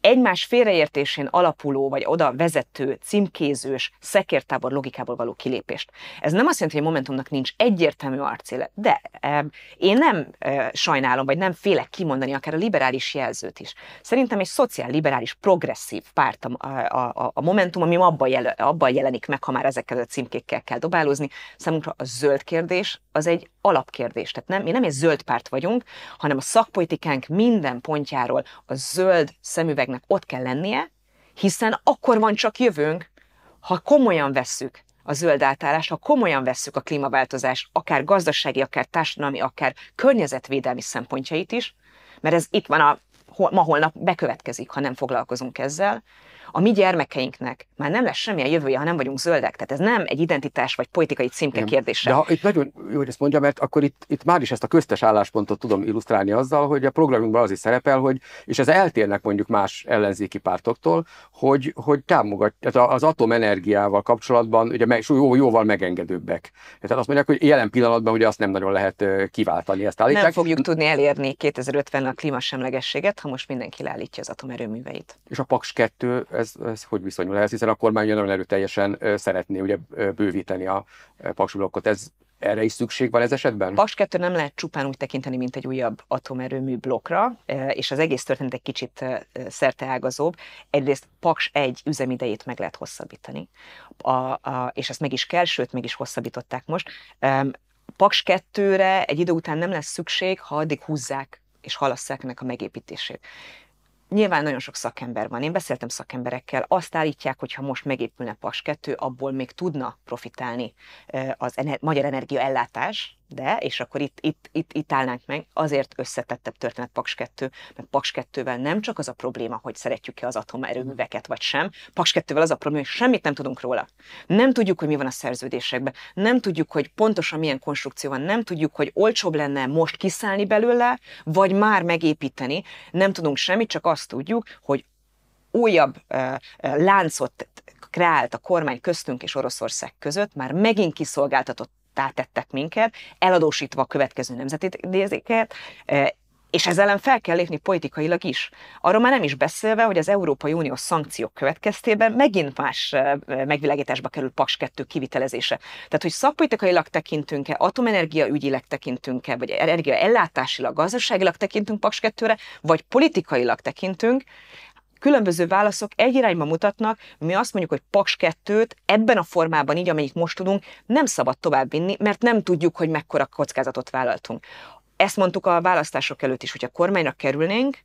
egymás félreértésén alapuló vagy oda vezető, címkézős, szekértábor logikából való kilépést. Ez nem azt jelenti, hogy a Momentumnak nincs egyértelmű arcéle, de én nem sajnálom, vagy nem félek kimondani akár a liberális jelzőt is. Szerintem egy szociál-liberális, progresszív párt a, a, a Momentum, ami abban, jel, abban jelenik meg, ha már ezekkel a címkékkel kell dobálózni. Számunkra a zöld kérdés az egy alapkérdés. Tehát nem, mi nem egy zöld párt vagyunk, hanem a szakpolitikánk minden pontjáról a zöld szemüvegnek bizottságnak ott kell lennie, hiszen akkor van csak jövőnk, ha komolyan vesszük a zöld átállás, ha komolyan vesszük a klímaváltozás, akár gazdasági, akár társadalmi, akár környezetvédelmi szempontjait is, mert ez itt van a ma-holnap bekövetkezik, ha nem foglalkozunk ezzel, a mi gyermekeinknek már nem lesz semmilyen jövője, ha nem vagyunk zöldek. Tehát ez nem egy identitás vagy politikai címke Igen. kérdése. De ha, itt nagyon jó, hogy ezt mondja, mert akkor itt, itt már is ezt a köztes álláspontot tudom illusztrálni azzal, hogy a programunkban az is szerepel, hogy, és ez eltérnek mondjuk más ellenzéki pártoktól, hogy, hogy támogat, tehát az atomenergiával kapcsolatban ugye meg, jó, jóval megengedőbbek. Tehát azt mondják, hogy jelen pillanatban ugye azt nem nagyon lehet kiváltani, ezt állítják. Nem fogjuk tudni elérni 2050 a klímasemlegességet, ha most mindenki leállítja az atomerőműveit. És a Paks 2, ez ez, ez hogy viszonyul ez, hiszen a kormány nagyon erőteljesen szeretné ugye bővíteni a paksublokkot. Ez, erre is szükség van ez esetben? Pas 2 nem lehet csupán úgy tekinteni, mint egy újabb atomerőmű blokkra, és az egész történet egy kicsit szerteágazóbb. Egyrészt Paks 1 üzemidejét meg lehet hosszabbítani, a, a, és ezt meg is kell, sőt, meg is hosszabbították most. Paks 2-re egy idő után nem lesz szükség, ha addig húzzák és halasszák ennek a megépítését. Nyilván nagyon sok szakember van. Én beszéltem szakemberekkel, azt állítják, hogy ha most megépülne PAS 2, abból még tudna profitálni eh, az ener- magyar energiaellátás, de, és akkor itt, itt, itt, itt állnánk meg, azért összetettebb történet Paks 2, mert Paks 2-vel nem csak az a probléma, hogy szeretjük-e az atomerőműveket vagy sem, Paks 2-vel az a probléma, hogy semmit nem tudunk róla. Nem tudjuk, hogy mi van a szerződésekben, nem tudjuk, hogy pontosan milyen konstrukció van, nem tudjuk, hogy olcsóbb lenne most kiszállni belőle, vagy már megépíteni, nem tudunk semmit, csak azt tudjuk, hogy újabb uh, láncot kreált a kormány köztünk és Oroszország között, már megint kiszolgáltatott tettek minket, eladósítva a következő nemzetidézéket, e, és ezzel ellen fel kell lépni politikailag is. Arról már nem is beszélve, hogy az Európai Unió szankciók következtében megint más e, megvilágításba kerül Paks 2 kivitelezése. Tehát, hogy szakpolitikailag tekintünk-e, atomenergia ügyileg tekintünk-e, vagy energia ellátásilag, gazdaságilag tekintünk Paks 2-re, vagy politikailag tekintünk, különböző válaszok egy irányba mutatnak, mi azt mondjuk, hogy Paks 2 ebben a formában, így amelyik most tudunk, nem szabad tovább vinni, mert nem tudjuk, hogy mekkora kockázatot vállaltunk. Ezt mondtuk a választások előtt is, hogy a kormányra kerülnénk,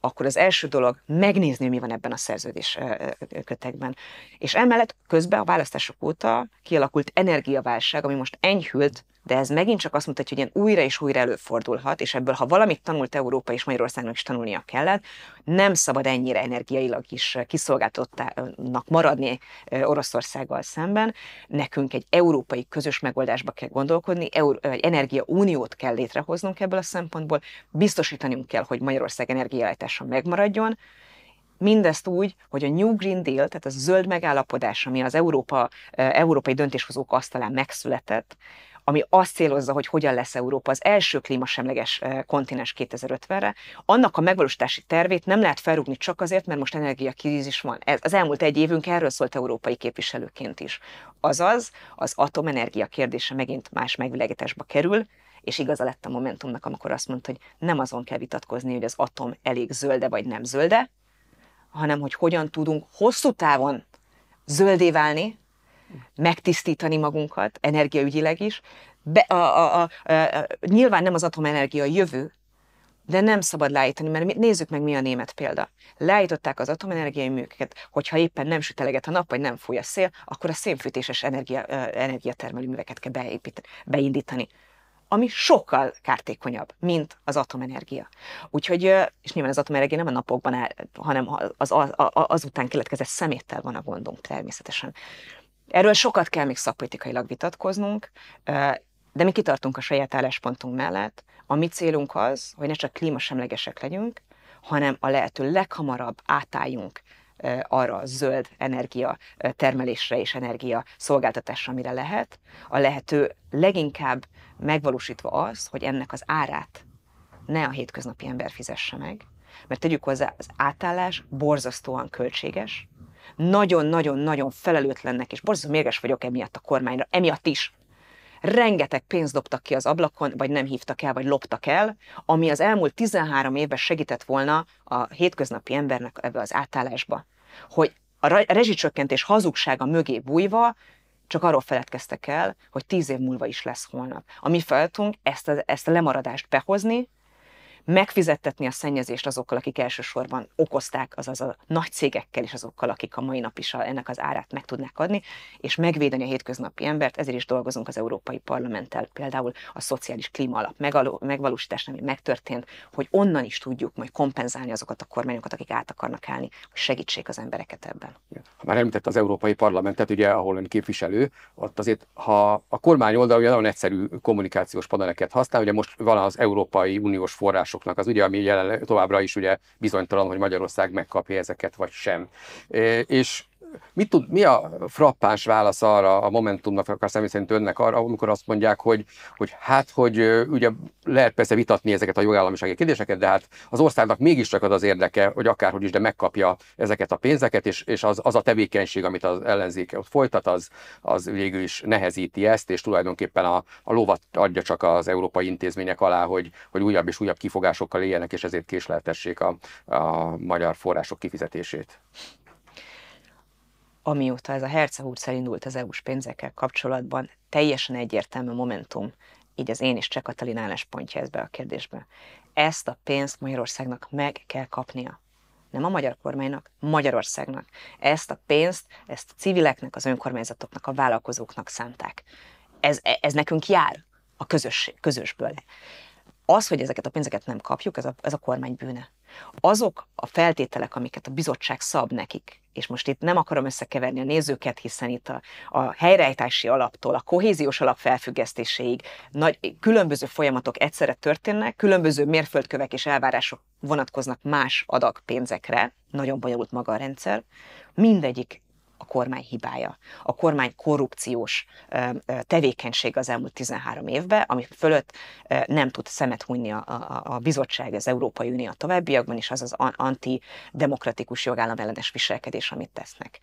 akkor az első dolog megnézni, mi van ebben a szerződés kötekben. És emellett közben a választások óta kialakult energiaválság, ami most enyhült, de ez megint csak azt mutatja, hogy ilyen újra és újra előfordulhat, és ebből, ha valamit tanult Európa és Magyarországnak is tanulnia kellett, nem szabad ennyire energiailag is kiszolgáltatottnak maradni Oroszországgal szemben. Nekünk egy európai közös megoldásba kell gondolkodni, egy energiauniót kell létrehoznunk ebből a szempontból, biztosítanunk kell, hogy Magyarország energiaellátása megmaradjon, mindezt úgy, hogy a New Green Deal, tehát a zöld megállapodás, ami az Európa, európai döntéshozók asztalán megszületett, ami azt célozza, hogy hogyan lesz Európa az első klímasemleges eh, kontinens 2050-re, annak a megvalósítási tervét nem lehet felrúgni csak azért, mert most energiakrízis van. Ez, az elmúlt egy évünk erről szólt európai képviselőként is. Azaz, az atomenergia kérdése megint más megvilágításba kerül, és igaza lett a Momentumnak, amikor azt mondta, hogy nem azon kell vitatkozni, hogy az atom elég zölde vagy nem zölde, hanem hogy hogyan tudunk hosszú távon zöldé válni, megtisztítani magunkat, energiaügyileg is. Be, a, a, a, a, nyilván nem az atomenergia a jövő, de nem szabad leállítani, mert nézzük meg, mi a német példa. Leállították az atomenergiai műköket, hogyha éppen nem süteleget a nap, vagy nem fúj a szél, akkor a szénfűtéses energia, energiatermelő műveket kell beépít, beindítani ami sokkal kártékonyabb, mint az atomenergia. Úgyhogy, és nyilván az atomenergia nem a napokban áll, hanem az, az, az, azután keletkezett szeméttel van a gondunk természetesen. Erről sokat kell még szakpolitikailag vitatkoznunk, de mi kitartunk a saját álláspontunk mellett. A mi célunk az, hogy ne csak klímasemlegesek legyünk, hanem a lehető leghamarabb átálljunk arra a zöld energia termelésre és energia szolgáltatásra, amire lehet, a lehető leginkább megvalósítva az, hogy ennek az árát ne a hétköznapi ember fizesse meg, mert tegyük hozzá, az átállás borzasztóan költséges, nagyon-nagyon-nagyon felelőtlennek, és borzasztó mérges vagyok emiatt a kormányra, emiatt is. Rengeteg pénzt dobtak ki az ablakon, vagy nem hívtak el, vagy loptak el, ami az elmúlt 13 évben segített volna a hétköznapi embernek ebbe az átállásba. Hogy a rezsicsökkentés hazugsága mögé bújva csak arról feledkeztek el, hogy tíz év múlva is lesz holnap. A mi feladatunk ezt a, ezt a lemaradást behozni, megfizettetni a szennyezést azokkal, akik elsősorban okozták, azaz a nagy cégekkel és azokkal, akik a mai nap is a, ennek az árát meg tudnák adni, és megvédeni a hétköznapi embert, ezért is dolgozunk az Európai Parlamenttel például a szociális klíma alap megvalósítás, ami megtörtént, hogy onnan is tudjuk majd kompenzálni azokat a kormányokat, akik át akarnak állni, hogy segítsék az embereket ebben. Ha már említett az Európai Parlamentet, ugye, ahol ön képviselő, ott azért, ha a kormány oldal ugye nagyon egyszerű kommunikációs paneleket használ, ugye most van az Európai Uniós forrás forrásoknak. Az ugye, ami jelenleg továbbra is ugye bizonytalan, hogy Magyarország megkapja ezeket, vagy sem. És mit tud, mi a frappáns válasz arra a Momentumnak, akár személy szerint önnek arra, amikor azt mondják, hogy, hogy hát, hogy ugye lehet persze vitatni ezeket a jogállamisági kérdéseket, de hát az országnak mégiscsak az az érdeke, hogy akárhogy is, de megkapja ezeket a pénzeket, és, és az, az a tevékenység, amit az ellenzék ott folytat, az, az végül is nehezíti ezt, és tulajdonképpen a, a lovat adja csak az európai intézmények alá, hogy, hogy újabb és újabb kifogásokkal éljenek, és ezért késleltessék a, a magyar források kifizetését amióta ez a Hercehurc elindult az EU-s pénzekkel kapcsolatban, teljesen egyértelmű momentum, így az én is Cseh Katalin álláspontja ez be a kérdésbe. Ezt a pénzt Magyarországnak meg kell kapnia nem a magyar kormánynak, Magyarországnak. Ezt a pénzt, ezt a civileknek, az önkormányzatoknak, a vállalkozóknak szánták. Ez, ez nekünk jár a közös, közösből. Az, hogy ezeket a pénzeket nem kapjuk, ez a, ez a kormány bűne. Azok a feltételek, amiket a bizottság szab nekik, és most itt nem akarom összekeverni a nézőket, hiszen itt a, a helyreállítási alaptól a kohéziós alap felfüggesztéséig nagy, különböző folyamatok egyszerre történnek, különböző mérföldkövek és elvárások vonatkoznak más adag pénzekre, nagyon bonyolult maga a rendszer. Mindegyik a kormány hibája, a kormány korrupciós tevékenység az elmúlt 13 évben, ami fölött nem tud szemet hunyni a, a, a bizottság, az Európai Unió a továbbiakban, és az az antidemokratikus jogállam ellenes viselkedés, amit tesznek.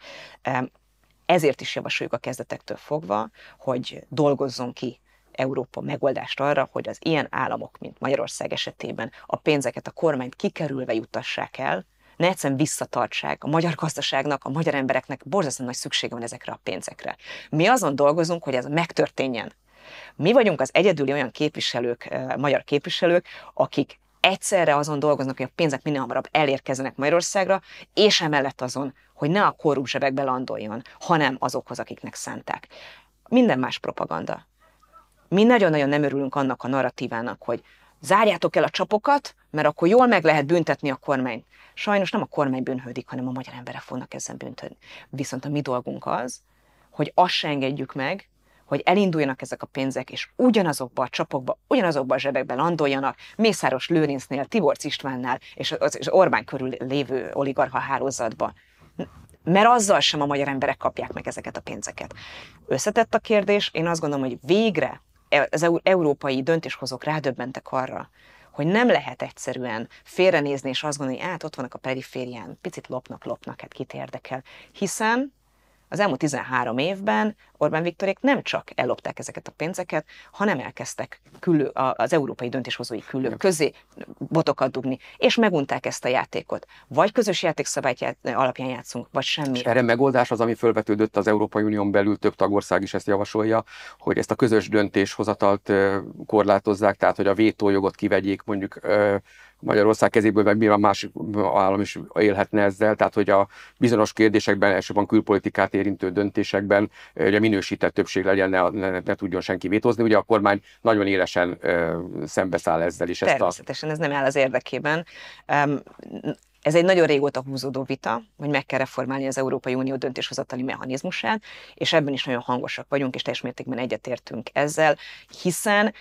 Ezért is javasoljuk a kezdetektől fogva, hogy dolgozzon ki Európa megoldást arra, hogy az ilyen államok, mint Magyarország esetében a pénzeket a kormányt kikerülve jutassák el ne egyszerűen visszatartság. A magyar gazdaságnak, a magyar embereknek borzasztóan nagy szüksége van ezekre a pénzekre. Mi azon dolgozunk, hogy ez megtörténjen. Mi vagyunk az egyedüli olyan képviselők, magyar képviselők, akik egyszerre azon dolgoznak, hogy a pénzek minél hamarabb elérkezzenek Magyarországra, és emellett azon, hogy ne a korú zsebekbe landoljon, hanem azokhoz, akiknek szánták. Minden más propaganda. Mi nagyon-nagyon nem örülünk annak a narratívának, hogy zárjátok el a csapokat, mert akkor jól meg lehet büntetni a kormányt. Sajnos nem a kormány bűnhődik, hanem a magyar emberek fognak ezzel büntetni. Viszont a mi dolgunk az, hogy azt se engedjük meg, hogy elinduljanak ezek a pénzek, és ugyanazokba a csapokba, ugyanazokba a zsebekbe landoljanak, Mészáros Lőrincnél, Tiborc Istvánnál, és az Orbán körül lévő oligarha hálózatba. Mert azzal sem a magyar emberek kapják meg ezeket a pénzeket. Összetett a kérdés, én azt gondolom, hogy végre az európai döntéshozók rádöbbentek arra, hogy nem lehet egyszerűen félrenézni és azt gondolni, hát ott vannak a periférián, picit lopnak, lopnak, hát kit érdekel. Hiszen az elmúlt 13 évben Orbán Viktorék nem csak ellopták ezeket a pénzeket, hanem elkezdtek külő, az európai döntéshozói külön közé botokat dugni, és megunták ezt a játékot. Vagy közös játékszabály alapján játszunk, vagy semmi. És erre megoldás az, ami felvetődött az Európai Unión belül, több tagország is ezt javasolja, hogy ezt a közös döntéshozatalt korlátozzák, tehát hogy a vétójogot kivegyék mondjuk Magyarország kezéből, meg nyilván másik állam is élhetne ezzel, tehát hogy a bizonyos kérdésekben, elsősorban külpolitikát érintő döntésekben eh, ugye minősített többség legyen, ne, ne, ne tudjon senki vétózni. Ugye a kormány nagyon élesen ö, eh, szembeszáll ezzel is. Természetesen ezt a... ez nem áll az érdekében. Um, ez egy nagyon régóta húzódó vita, hogy meg kell reformálni az Európai Unió döntéshozatali mechanizmusát, és ebben is nagyon hangosak vagyunk, és teljes mértékben egyetértünk ezzel, hiszen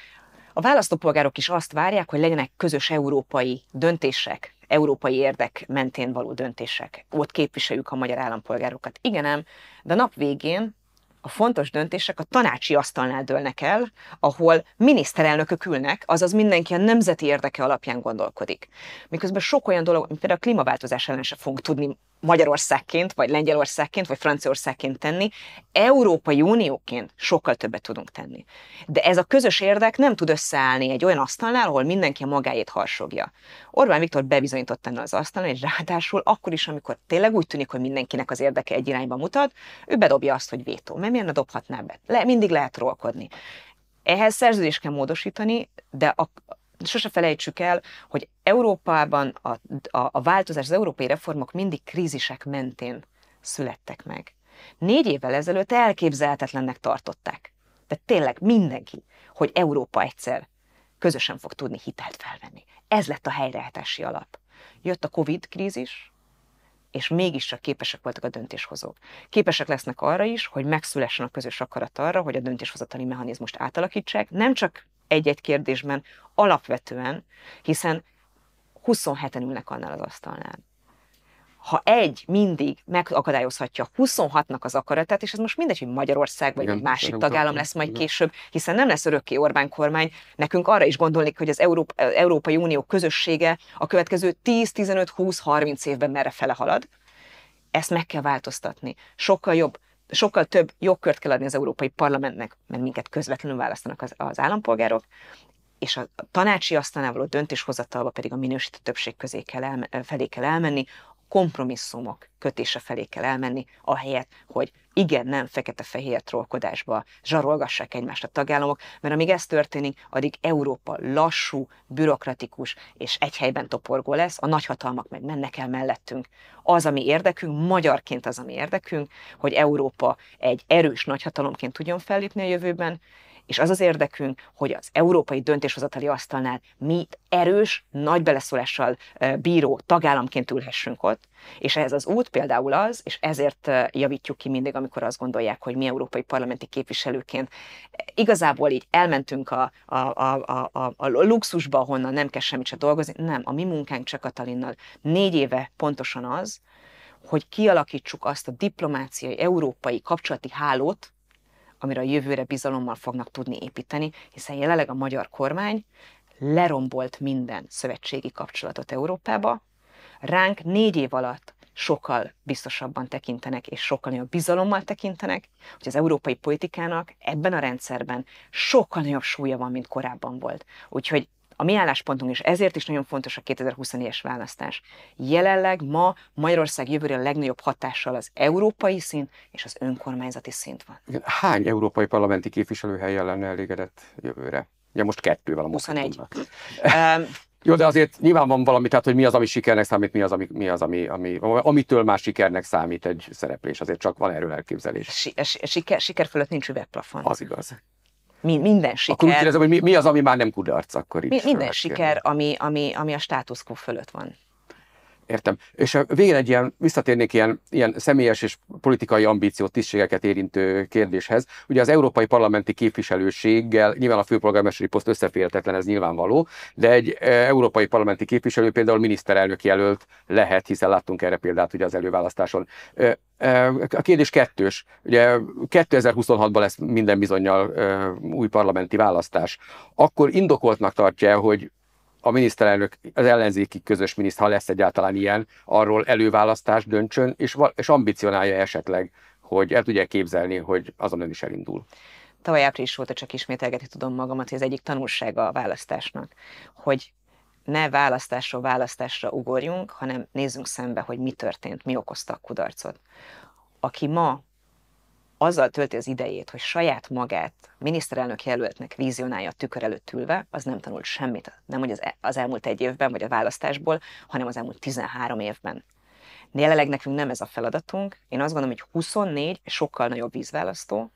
a választópolgárok is azt várják, hogy legyenek közös európai döntések, európai érdek mentén való döntések. Ott képviseljük a magyar állampolgárokat. Igen, nem, de nap végén a fontos döntések a tanácsi asztalnál dőlnek el, ahol miniszterelnökök ülnek, azaz mindenki a nemzeti érdeke alapján gondolkodik. Miközben sok olyan dolog, mint például a klímaváltozás ellen sem fogunk tudni Magyarországként, vagy Lengyelországként, vagy Franciaországként tenni, Európai Unióként sokkal többet tudunk tenni. De ez a közös érdek nem tud összeállni egy olyan asztalnál, ahol mindenki a magáét harsogja. Orbán Viktor bebizonyított tenni az asztalon, és ráadásul akkor is, amikor tényleg úgy tűnik, hogy mindenkinek az érdeke egy irányba mutat, ő bedobja azt, hogy vétó. Mert miért ne dobhatná be? Le, mindig lehet rólkodni. Ehhez szerződést kell módosítani, de a, sose felejtsük el, hogy Európában a, a, a változás, az európai reformok mindig krízisek mentén születtek meg. Négy évvel ezelőtt elképzelhetetlennek tartották. De tényleg mindenki, hogy Európa egyszer közösen fog tudni hitelt felvenni. Ez lett a helyreállítási alap. Jött a Covid-krízis, és mégiscsak képesek voltak a döntéshozók. Képesek lesznek arra is, hogy megszülessen a közös akarat arra, hogy a döntéshozatali mechanizmust átalakítsák, nem csak egy-egy kérdésben alapvetően, hiszen 27-en ülnek annál az asztalnál. Ha egy mindig megakadályozhatja 26-nak az akaratát, és ez most mindegy, hogy Magyarország vagy egy másik tagállam lesz majd később, hiszen nem lesz örökké Orbán kormány, nekünk arra is gondolni, hogy az Európa, Európai Unió közössége a következő 10-15-20-30 évben merre fele halad, ezt meg kell változtatni. Sokkal jobb sokkal több jogkört kell adni az Európai Parlamentnek, mert minket közvetlenül választanak az, az állampolgárok, és a tanácsi asztalnál való döntéshozatalba pedig a minősített többség közé kell el, felé kell elmenni, kompromisszumok kötése felé kell elmenni, ahelyett, hogy igen, nem fekete-fehér trollkodásba zsarolgassák egymást a tagállamok, mert amíg ez történik, addig Európa lassú, bürokratikus és egy helyben toporgó lesz, a nagyhatalmak meg mennek el mellettünk. Az, ami érdekünk, magyarként az, ami érdekünk, hogy Európa egy erős nagyhatalomként tudjon fellépni a jövőben, és az az érdekünk, hogy az európai döntéshozatali asztalnál mi erős, nagy beleszólással bíró tagállamként ülhessünk ott, és ehhez az út például az, és ezért javítjuk ki mindig, amikor azt gondolják, hogy mi európai parlamenti képviselőként igazából így elmentünk a, a, a, a, a luxusba, honnan nem kell semmit se dolgozni. Nem, a mi munkánk csak Katalinnal négy éve pontosan az, hogy kialakítsuk azt a diplomáciai, európai kapcsolati hálót, amire a jövőre bizalommal fognak tudni építeni, hiszen jelenleg a magyar kormány lerombolt minden szövetségi kapcsolatot Európába, ránk négy év alatt sokkal biztosabban tekintenek, és sokkal nagyobb bizalommal tekintenek, hogy az európai politikának ebben a rendszerben sokkal nagyobb súlya van, mint korábban volt. Úgyhogy a mi álláspontunk, és ezért is nagyon fontos a 2024-es választás. Jelenleg ma Magyarország jövőre a legnagyobb hatással az európai szint és az önkormányzati szint van. Hány európai parlamenti képviselőhelyen lenne elégedett jövőre? Ugye most kettővel a 21. Jó, de azért nyilván van valami, tehát hogy mi az, ami sikernek számít, mi az, ami, mi az ami, ami, amitől már sikernek számít egy szereplés, azért csak van erről elképzelés. Si- siker, siker fölött nincs üvegplafon. Az igaz minden siker. Akkor úgy kérdezem, hogy mi, mi az, ami már nem kudarc akkor is. Mi, minden siker, ami, ami, ami a státuszkó fölött van. Értem. És a végén egy ilyen, visszatérnék ilyen, ilyen személyes és politikai ambíciót, tisztségeket érintő kérdéshez. Ugye az európai parlamenti képviselőséggel nyilván a főpolgármesteri poszt összeférhetetlen, ez nyilvánvaló, de egy európai parlamenti képviselő például miniszterelnök jelölt lehet, hiszen láttunk erre példát ugye az előválasztáson. A kérdés kettős. Ugye 2026-ban lesz minden bizonyal új parlamenti választás. Akkor indokoltnak tartja, hogy a miniszterelnök, az ellenzéki közös miniszter, ha lesz egyáltalán ilyen, arról előválasztás döntsön, és, és ambicionálja esetleg, hogy el tudja képzelni, hogy azon ön is elindul tavaly április óta csak ismételgetni tudom magamat, hogy ez egyik tanulsága a választásnak, hogy ne választásról választásra ugorjunk, hanem nézzünk szembe, hogy mi történt, mi okozta a kudarcot. Aki ma azzal tölti az idejét, hogy saját magát miniszterelnök jelöltnek vizionálja tükör előtt ülve, az nem tanult semmit, nem hogy az, e- elmúlt egy évben, vagy a választásból, hanem az elmúlt 13 évben. De jelenleg nekünk nem ez a feladatunk. Én azt gondolom, hogy 24 sokkal nagyobb vízválasztó,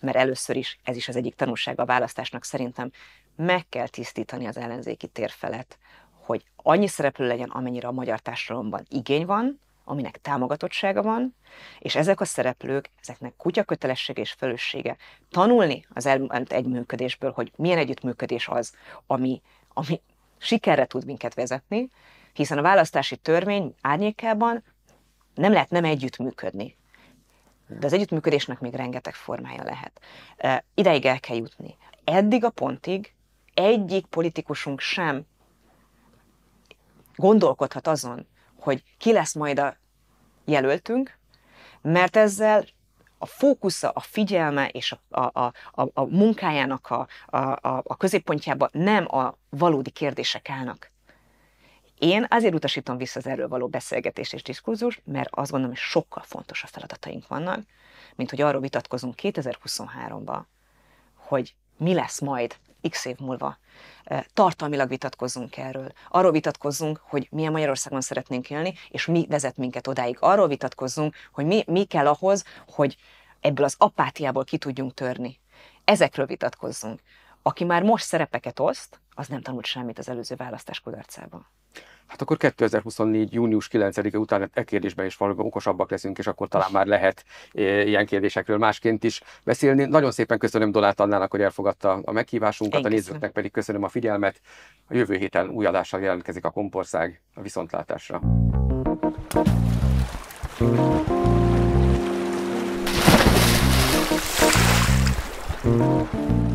mert először is, ez is az egyik tanulság a választásnak szerintem, meg kell tisztítani az ellenzéki térfelet, hogy annyi szereplő legyen, amennyire a magyar társadalomban igény van, aminek támogatottsága van, és ezek a szereplők, ezeknek kutya kötelessége és felelőssége tanulni az elmúlt egyműködésből, hogy milyen együttműködés az, ami, ami sikerre tud minket vezetni, hiszen a választási törvény árnyékában nem lehet nem együttműködni. De az együttműködésnek még rengeteg formája lehet. Ideig el kell jutni. Eddig a pontig egyik politikusunk sem gondolkodhat azon, hogy ki lesz majd a jelöltünk, mert ezzel a fókusza, a figyelme és a, a, a, a munkájának a, a, a középpontjába nem a valódi kérdések állnak. Én azért utasítom vissza az erről való beszélgetés és diskurzus, mert azt gondolom, hogy sokkal fontosabb feladataink vannak, mint hogy arról vitatkozunk 2023-ban, hogy mi lesz majd x év múlva. Tartalmilag vitatkozzunk erről. Arról vitatkozzunk, hogy milyen Magyarországon szeretnénk élni, és mi vezet minket odáig. Arról vitatkozzunk, hogy mi, mi kell ahhoz, hogy ebből az apátiából ki tudjunk törni. Ezekről vitatkozzunk. Aki már most szerepeket oszt, az nem tanult semmit az előző választás kudarcában hát akkor 2024. június 9-e után e kérdésben is valóban okosabbak leszünk, és akkor talán már lehet e, ilyen kérdésekről másként is beszélni. Nagyon szépen köszönöm Dolát Annának, hogy elfogadta a meghívásunkat, a nézőknek pedig köszönöm a figyelmet. A jövő héten új adással jelentkezik a Kompország a viszontlátásra. Thank you.